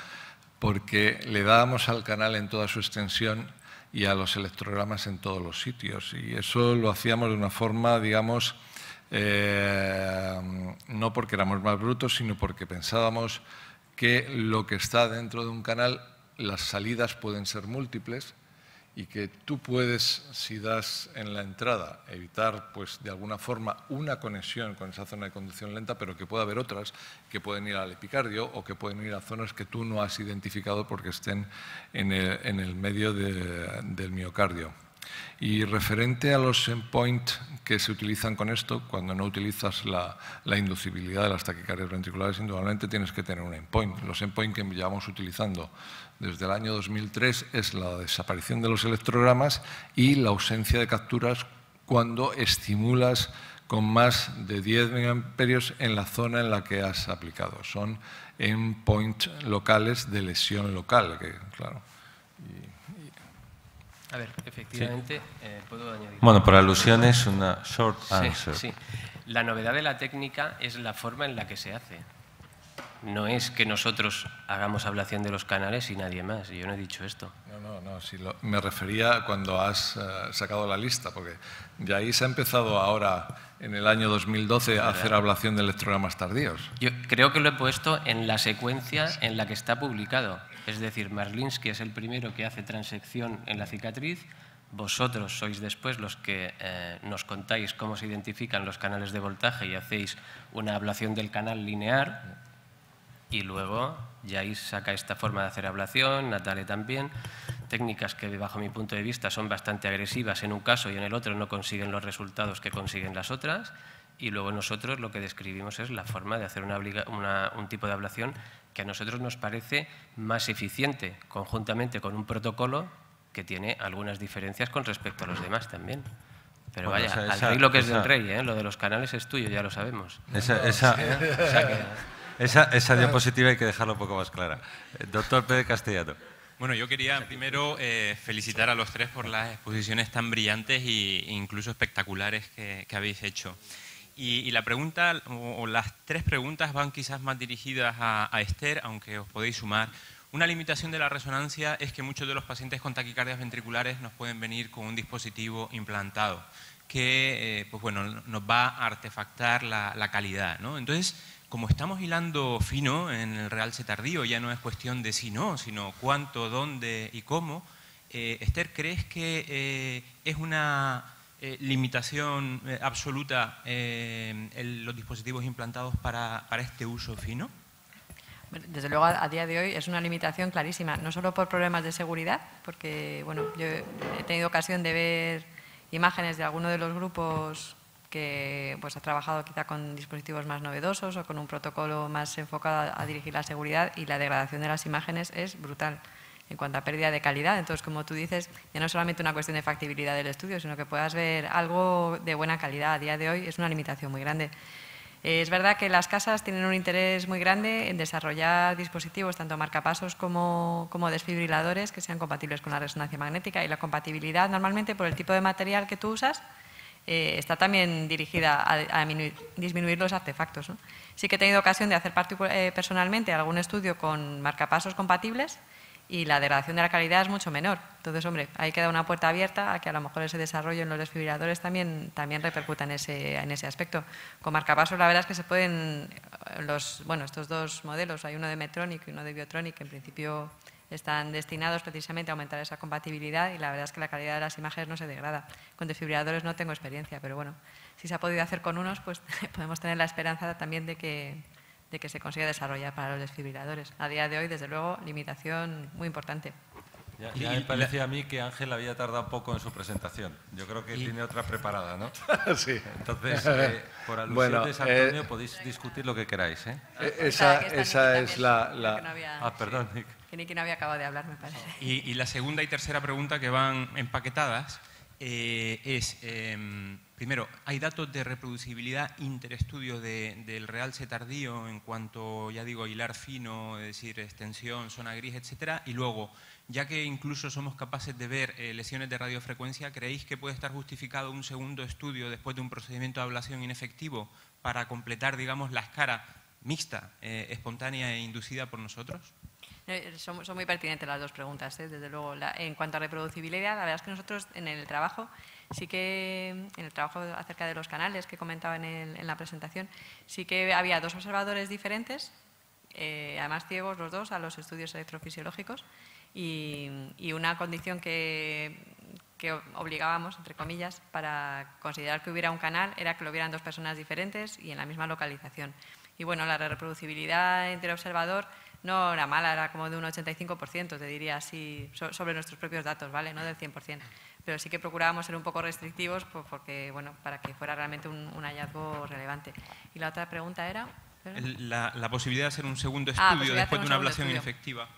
porque le dábamos al canal en toda su extensión y a los electrogramas en todos los sitios, y eso lo hacíamos de una forma, digamos, eh, no porque éramos más brutos, sino porque pensábamos que lo que está dentro de un canal, las salidas pueden ser múltiples y que tú puedes, si das en la entrada, evitar pues, de alguna forma una conexión con esa zona de conducción lenta, pero que pueda haber otras que pueden ir al epicardio o que pueden ir a zonas que tú no has identificado porque estén en el, medio del miocardio. Y referente a los endpoints que se utilizan con esto, cuando no utilizas la, inducibilidad de las taquicardias ventriculares, indudablemente tienes que tener un endpoint. Los endpoints que llevamos utilizando desde el año 2003 es la desaparición de los electrogramas y la ausencia de capturas cuando estimulas con más de 10 mA en la zona en la que has aplicado. Son endpoints locales de lesión local, claro, a ver, efectivamente, eh, puedo añadir. Bueno, por alusiones, una short answer. Sí, sí. La novedad de la técnica es la forma en la que se hace. No es que nosotros hagamos ablación de los canales y nadie más. Yo no he dicho esto. No, no, no. Si me refería cuando has eh, sacado la lista, porque de ahí se ha empezado ahora en el año 2012 hacer ablación de electrogramas tardíos. Yo creo que lo he puesto en la secuencia en la que está publicado. Es decir, Marlinsky es el primero que hace transección en la cicatriz, vosotros sois después los que eh, nos contáis cómo se identifican los canales de voltaje y hacéis una ablación del canal lineal y luego Yais saca esta forma de hacer ablación, Natale también técnicas que bajo mi punto de vista son bastante agresivas en un caso y en el otro no consiguen los resultados que consiguen las otras. Y luego nosotros lo que describimos es la forma de hacer una, un tipo de ablación que a nosotros nos parece más eficiente, conjuntamente con un protocolo que tiene algunas diferencias con respecto a los demás también. Pero vaya, al rey lo que es del rey, ¿eh? lo de los canales es tuyo, ya lo sabemos. Esa, ¿eh? diapositiva hay que dejarlo un poco más clara. Eh, doctor Pérez Castellano. Bueno, yo quería primero eh, felicitar a los tres por las exposiciones tan brillantes e incluso espectaculares que, habéis hecho. Y, la pregunta, o, las tres preguntas van quizás más dirigidas a, Esther, aunque os podéis sumar. Una limitación de la resonancia es que muchos de los pacientes con taquicardias ventriculares nos pueden venir con un dispositivo implantado que eh, pues bueno, nos va a artefactar la, la calidad. ¿no? Entonces, como estamos hilando fino en el realce tardío, ya no es cuestión de si no, sino cuánto, dónde y cómo, eh, Esther, ¿crees que eh, es una eh, limitación absoluta los dispositivos implantados para, para este uso fino? Desde luego, a día de hoy es una limitación clarísima, no solo por problemas de seguridad, porque bueno, yo he tenido ocasión de ver imágenes de alguno de los grupos que pues, ha trabajado quizá con dispositivos más novedosos o con un protocolo más enfocado a dirigir la seguridad y la degradación de las imágenes es brutal en cuanto a pérdida de calidad. Entonces, como tú dices, ya no es solamente una cuestión de factibilidad del estudio, sino que puedas ver algo de buena calidad. A día de hoy es una limitación muy grande. Eh, es verdad que las casas tienen un interés muy grande en desarrollar dispositivos, tanto marcapasos como, como, desfibriladores, que sean compatibles con la resonancia magnética. Y la compatibilidad, normalmente, por el tipo de material que tú usas, eh, está también dirigida a, disminuir, los artefactos. ¿no? Sí que he tenido ocasión de hacer eh, personalmente algún estudio con marcapasos compatibles y la degradación de la calidad es mucho menor. Entonces, hombre, ahí queda una puerta abierta a que a lo mejor ese desarrollo en los desfibriladores también, también repercuta en ese, en ese aspecto. Con marcapasos, la verdad es que se pueden, eh, los, bueno, estos dos modelos, hay uno de Metronic y uno de Biotronic, en principio están destinados precisamente a aumentar esa compatibilidad y la verdad es que la calidad de las imágenes no se degrada. Con desfibriladores no tengo experiencia, pero bueno, si se ha podido hacer con unos, pues podemos tener la esperanza también de que, de que se consiga desarrollar para los desfibriladores. A día de hoy, desde luego, limitación muy importante. Ya, ya me parece a mí que Ángel había tardado poco en su presentación. Yo creo que tiene otra preparada, ¿no? sí. Entonces, eh, por alusiones, bueno, eh, Antonio, podéis discutir lo que queráis. ¿eh? eh ah, esa, esa es la... la... Ah, perdón, Nick había de Y, la segunda y tercera pregunta que van empaquetadas eh, es, em, primero, ¿hay datos de reproducibilidad interestudio del realce tardío en cuanto, ya digo, hilar fino, es decir, extensión, zona gris, etcétera? Y luego, ya que incluso somos capaces de ver eh, lesiones de radiofrecuencia, ¿creéis que puede estar justificado un segundo estudio después de un procedimiento de ablación inefectivo para completar, digamos, la escara mixta, eh, espontánea e inducida por nosotros? Eh, son, muy pertinentes las dos preguntas, ¿eh? desde luego. en cuanto a reproducibilidad, la verdad es que nosotros en el trabajo, sí que en el trabajo acerca de los canales que comentaba en, la presentación, sí que había dos observadores diferentes, eh, además ciegos los dos, a los estudios electrofisiológicos y, una condición que, que obligábamos, entre comillas, para considerar que hubiera un canal era que lo vieran dos personas diferentes y en la misma localización. Y bueno, la reproducibilidad entre observador no era mala, era como de un 85%, te diría así, sobre nuestros propios datos, ¿vale? No del 100%. Pero sí que procurábamos ser un poco restrictivos pues, porque, bueno, para que fuera realmente un, hallazgo relevante. Y la otra pregunta era... La, posibilidad de hacer un segundo ah, estudio después de una ablación inefectiva.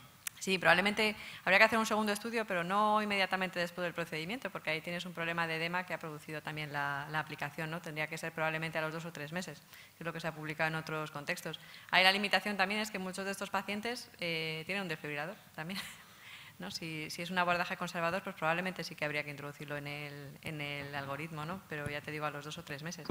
Sí, probablemente habría que hacer un segundo estudio, pero no inmediatamente después del procedimiento, porque ahí tienes un problema de edema que ha producido también la, aplicación, ¿no? Tendría que ser probablemente a los dos o tres meses, que es lo que se ha publicado en otros contextos. Ahí la limitación también es que muchos de estos pacientes eh, tienen un desfibrilador también. ¿no? Si, es un abordaje conservador, pues probablemente sí que habría que introducirlo en el, en el algoritmo, ¿no? pero ya te digo, a los dos o tres meses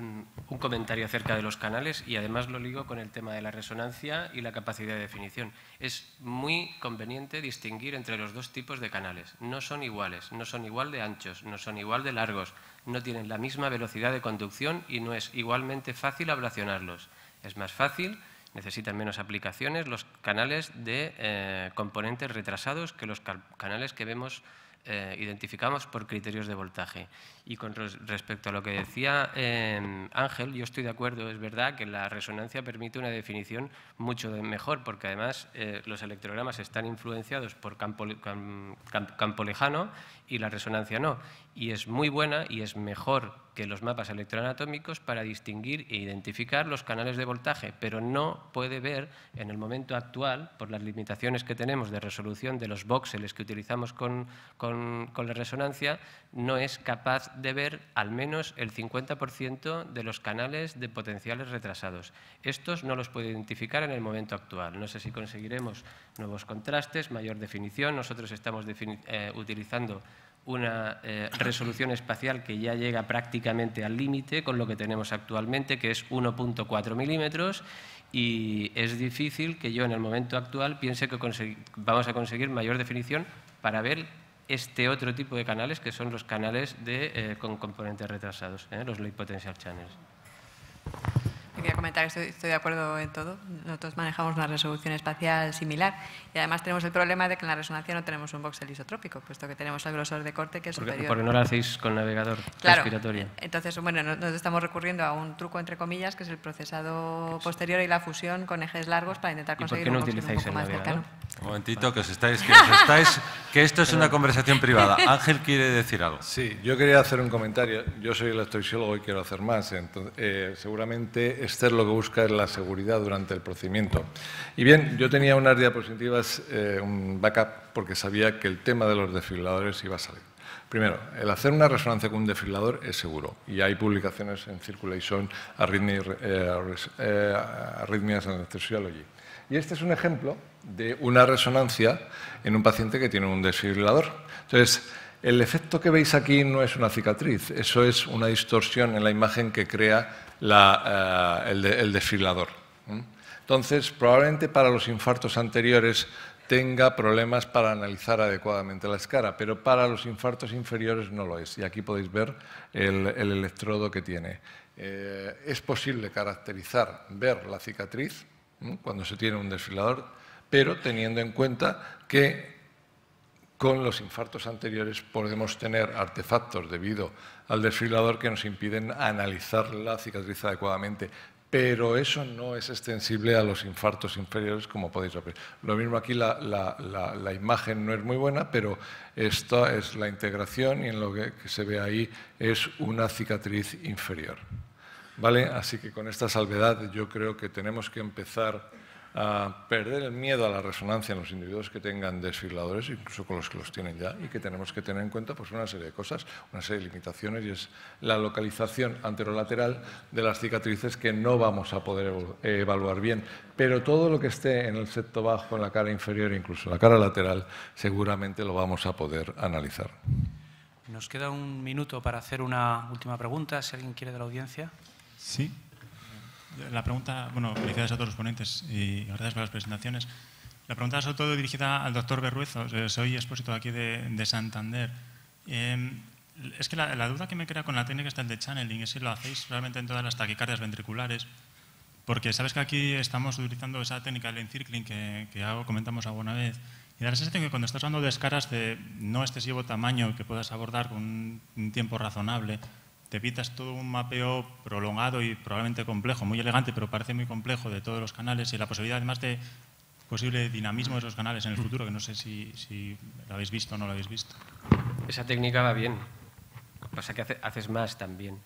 un comentario acerca de los canales y además lo ligo con el tema de la resonancia y la capacidad de definición. Es muy conveniente distinguir entre los dos tipos de canales. No son iguales, no son igual de anchos, no son igual de largos, no tienen la misma velocidad de conducción y no es igualmente fácil ablacionarlos. Es más fácil, necesitan menos aplicaciones los canales de eh, componentes retrasados que los canales que vemos eh, identificamos por criterios de voltaje. Y con respecto a lo que decía em, Ángel, yo estoy de acuerdo, es verdad que la resonancia permite una definición mucho mejor, porque además eh, los electrogramas están influenciados por campo, campo lejano y la resonancia no. Y es muy buena y es mejor que los mapas electroanatómicos para distinguir e identificar los canales de voltaje, pero no puede ver en el momento actual, por las limitaciones que tenemos de resolución de los voxeles que utilizamos con, la resonancia, no es capaz de ver al menos el 50% de los canales de potenciales retrasados. Estos no los puede identificar en el momento actual. No sé si conseguiremos nuevos contrastes, mayor definición. Nosotros estamos eh, utilizando una eh, resolución espacial que ya llega prácticamente al límite con lo que tenemos actualmente, que es 1.4 milímetros, y es difícil que yo en el momento actual piense que vamos a conseguir mayor definición para ver este otro tipo de canales, que son los canales eh, con componentes retrasados, ¿eh? los low potential channels quería comentar que estoy, de acuerdo en todo. Nosotros manejamos una resolución espacial similar y además tenemos el problema de que en la resonancia no tenemos un voxel isotrópico, puesto que tenemos el grosor de corte que es superior. Porque no lo hacéis con navegador claro, respiratorio. Entonces, bueno, nos estamos recurriendo a un truco entre comillas que es el procesado posterior y la fusión con ejes largos para intentar conseguir no un poco más cercano. Un momentito, que os estáis, que estáis, que esto es una conversación privada. Ángel quiere decir algo. Sí, yo quería hacer un comentario. Yo soy el electroxiólogo y quiero hacer más. Entonces, eh, seguramente es es lo que busca es la seguridad durante el procedimiento. Y bien, yo tenía unas diapositivas, eh, un backup, porque sabía que el tema de los desfibriladores iba a salir. Primero, el hacer una resonancia con un desfibrilador es seguro y hay publicaciones en Circulation Arrhythmia eh, eh Anesthesiology. Y este es un ejemplo de una resonancia en un paciente que tiene un desfibrilador. Entonces, el efecto que veis aquí no es una cicatriz, eso es una distorsión en la imagen que crea eh, el, desfilador. Entonces, probablemente para los infartos anteriores tenga problemas para analizar adecuadamente la escara, pero para los infartos inferiores no lo es. Y aquí podéis ver el, electrodo que tiene. Eh, es posible caracterizar, ver la cicatriz cuando se tiene un desfilador, pero teniendo en cuenta que con los infartos anteriores podemos tener artefactos debido al desfibrilador que nos impiden analizar la cicatriz adecuadamente, pero eso no es extensible a los infartos inferiores, como podéis ver. Lo mismo aquí, la, imagen no es muy buena, pero esta es la integración y en lo que, que se ve ahí es una cicatriz inferior. ¿Vale? Así que con esta salvedad yo creo que tenemos que empezar a perder el miedo a la resonancia en los individuos que tengan desfibriladores, incluso con los que los tienen ya, y que tenemos que tener en cuenta pues, una serie de cosas, una serie de limitaciones, y es la localización anterolateral de las cicatrices que no vamos a poder evaluar bien. Pero todo lo que esté en el septo bajo, en la cara inferior, incluso en la cara lateral, seguramente lo vamos a poder analizar. Nos queda un minuto para hacer una última pregunta, si alguien quiere de la audiencia. Sí, la pregunta, bueno, felicidades a todos los ponentes y gracias por las presentaciones. La pregunta sobre todo dirigida al doctor Berruezo. Eh, soy expósito aquí de, Santander. Em, es que la, duda que me crea con la técnica está el de channeling, es si lo hacéis realmente en todas las taquicardias ventriculares, porque sabes que aquí estamos utilizando esa técnica del encircling que, comentamos alguna vez, y da la sensación que cuando estás hablando de escaras de no excesivo tamaño que puedas abordar con un tiempo razonable, te evitas todo un mapeo prolongado y probablemente complejo, muy elegante, pero parece muy complejo de todos los canales y la posibilidad además de posible dinamismo de esos canales en el futuro, que no sé si, lo habéis visto o no lo habéis visto. Esa técnica va bien, pasa que haces más también.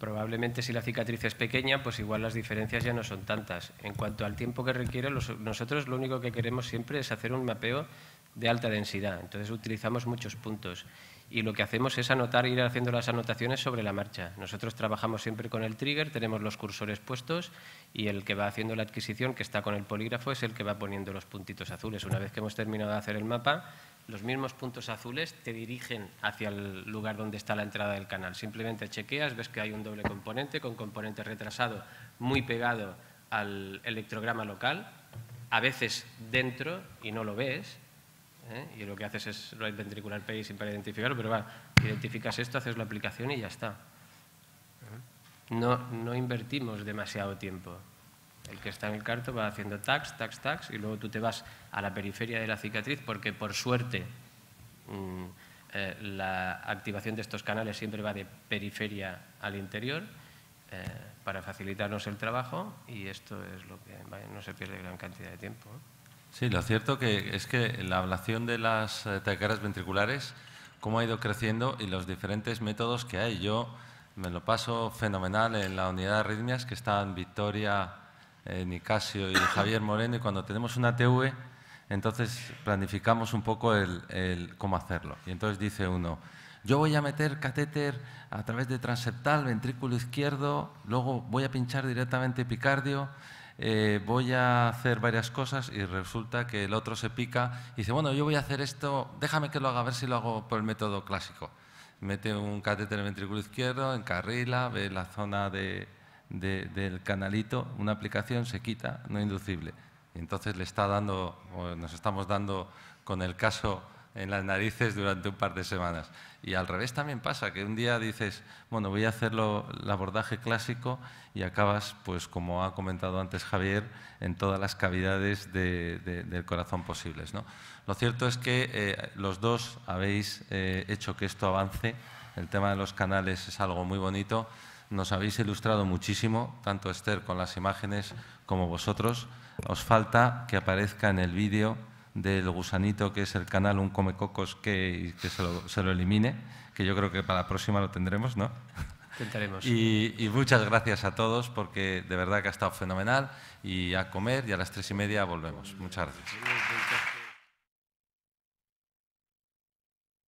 Probablemente si la cicatriz es pequeña, pues igual las diferencias ya no son tantas. En cuanto al tiempo que requiere, nosotros lo único que queremos siempre es hacer un mapeo de alta densidad. Entonces utilizamos muchos puntos y lo que hacemos es anotar, ir haciendo las anotaciones sobre la marcha. Nosotros trabajamos siempre con el trigger, tenemos los cursores puestos y el que va haciendo la adquisición, que está con el polígrafo, es el que va poniendo los puntitos azules. Una vez que hemos terminado de hacer el mapa, los mismos puntos azules te dirigen hacia el lugar donde está la entrada del canal. Simplemente chequeas, ves que hay un doble componente con componente retrasado muy pegado al electrograma local, a veces dentro y no lo ves, ¿eh? y lo que haces es lo ventricular sin para identificarlo, pero va, identificas esto, haces la aplicación y ya está. No, invertimos demasiado tiempo. El que está en el carto va haciendo tax, tax, tax, y luego tú te vas a la periferia de la cicatriz porque, por suerte, mm, eh, la activación de estos canales siempre va de periferia al interior eh, para facilitarnos el trabajo y esto es lo que no se pierde gran cantidad de tiempo. Sí, lo cierto es que la ablación de las eh, taquicardias ventriculares, cómo ha ido creciendo y los diferentes métodos que hay. Yo me lo paso fenomenal en la unidad de arritmias que están Victoria, eh, Nicasio y Javier Moreno y cuando tenemos una TV, entonces planificamos un poco cómo hacerlo. Y entonces dice uno, yo voy a meter catéter a través de transeptal, ventrículo izquierdo, luego voy a pinchar directamente epicardio eh, voy a hacer varias cosas y resulta que el otro se pica y dice, bueno, yo voy a hacer esto, déjame que lo haga, a ver si lo hago por el método clásico. Mete un catéter en ventrículo izquierdo, encarrila, ve la zona del canalito, una aplicación se quita, no inducible. Entonces le está dando, nos estamos dando con el caso en las narices durante un par de semanas. Y al revés también pasa, que un día dices, bueno, voy a hacer el abordaje clásico y acabas, pues como ha comentado antes Javier, en todas las cavidades del corazón posibles. ¿no? Lo cierto es que eh, los dos habéis eh, hecho que esto avance, el tema de los canales es algo muy bonito, nos habéis ilustrado muchísimo, tanto Esther con las imágenes como vosotros, os falta que aparezca en el vídeo del gusanito que es el canal Un Come Cocos que se, lo, se, lo, elimine, que yo creo que para la próxima lo tendremos, ¿no? Intentaremos. Y, y, muchas gracias a todos porque de verdad que ha estado fenomenal y a comer y a las tres y media volvemos. Muchas gracias.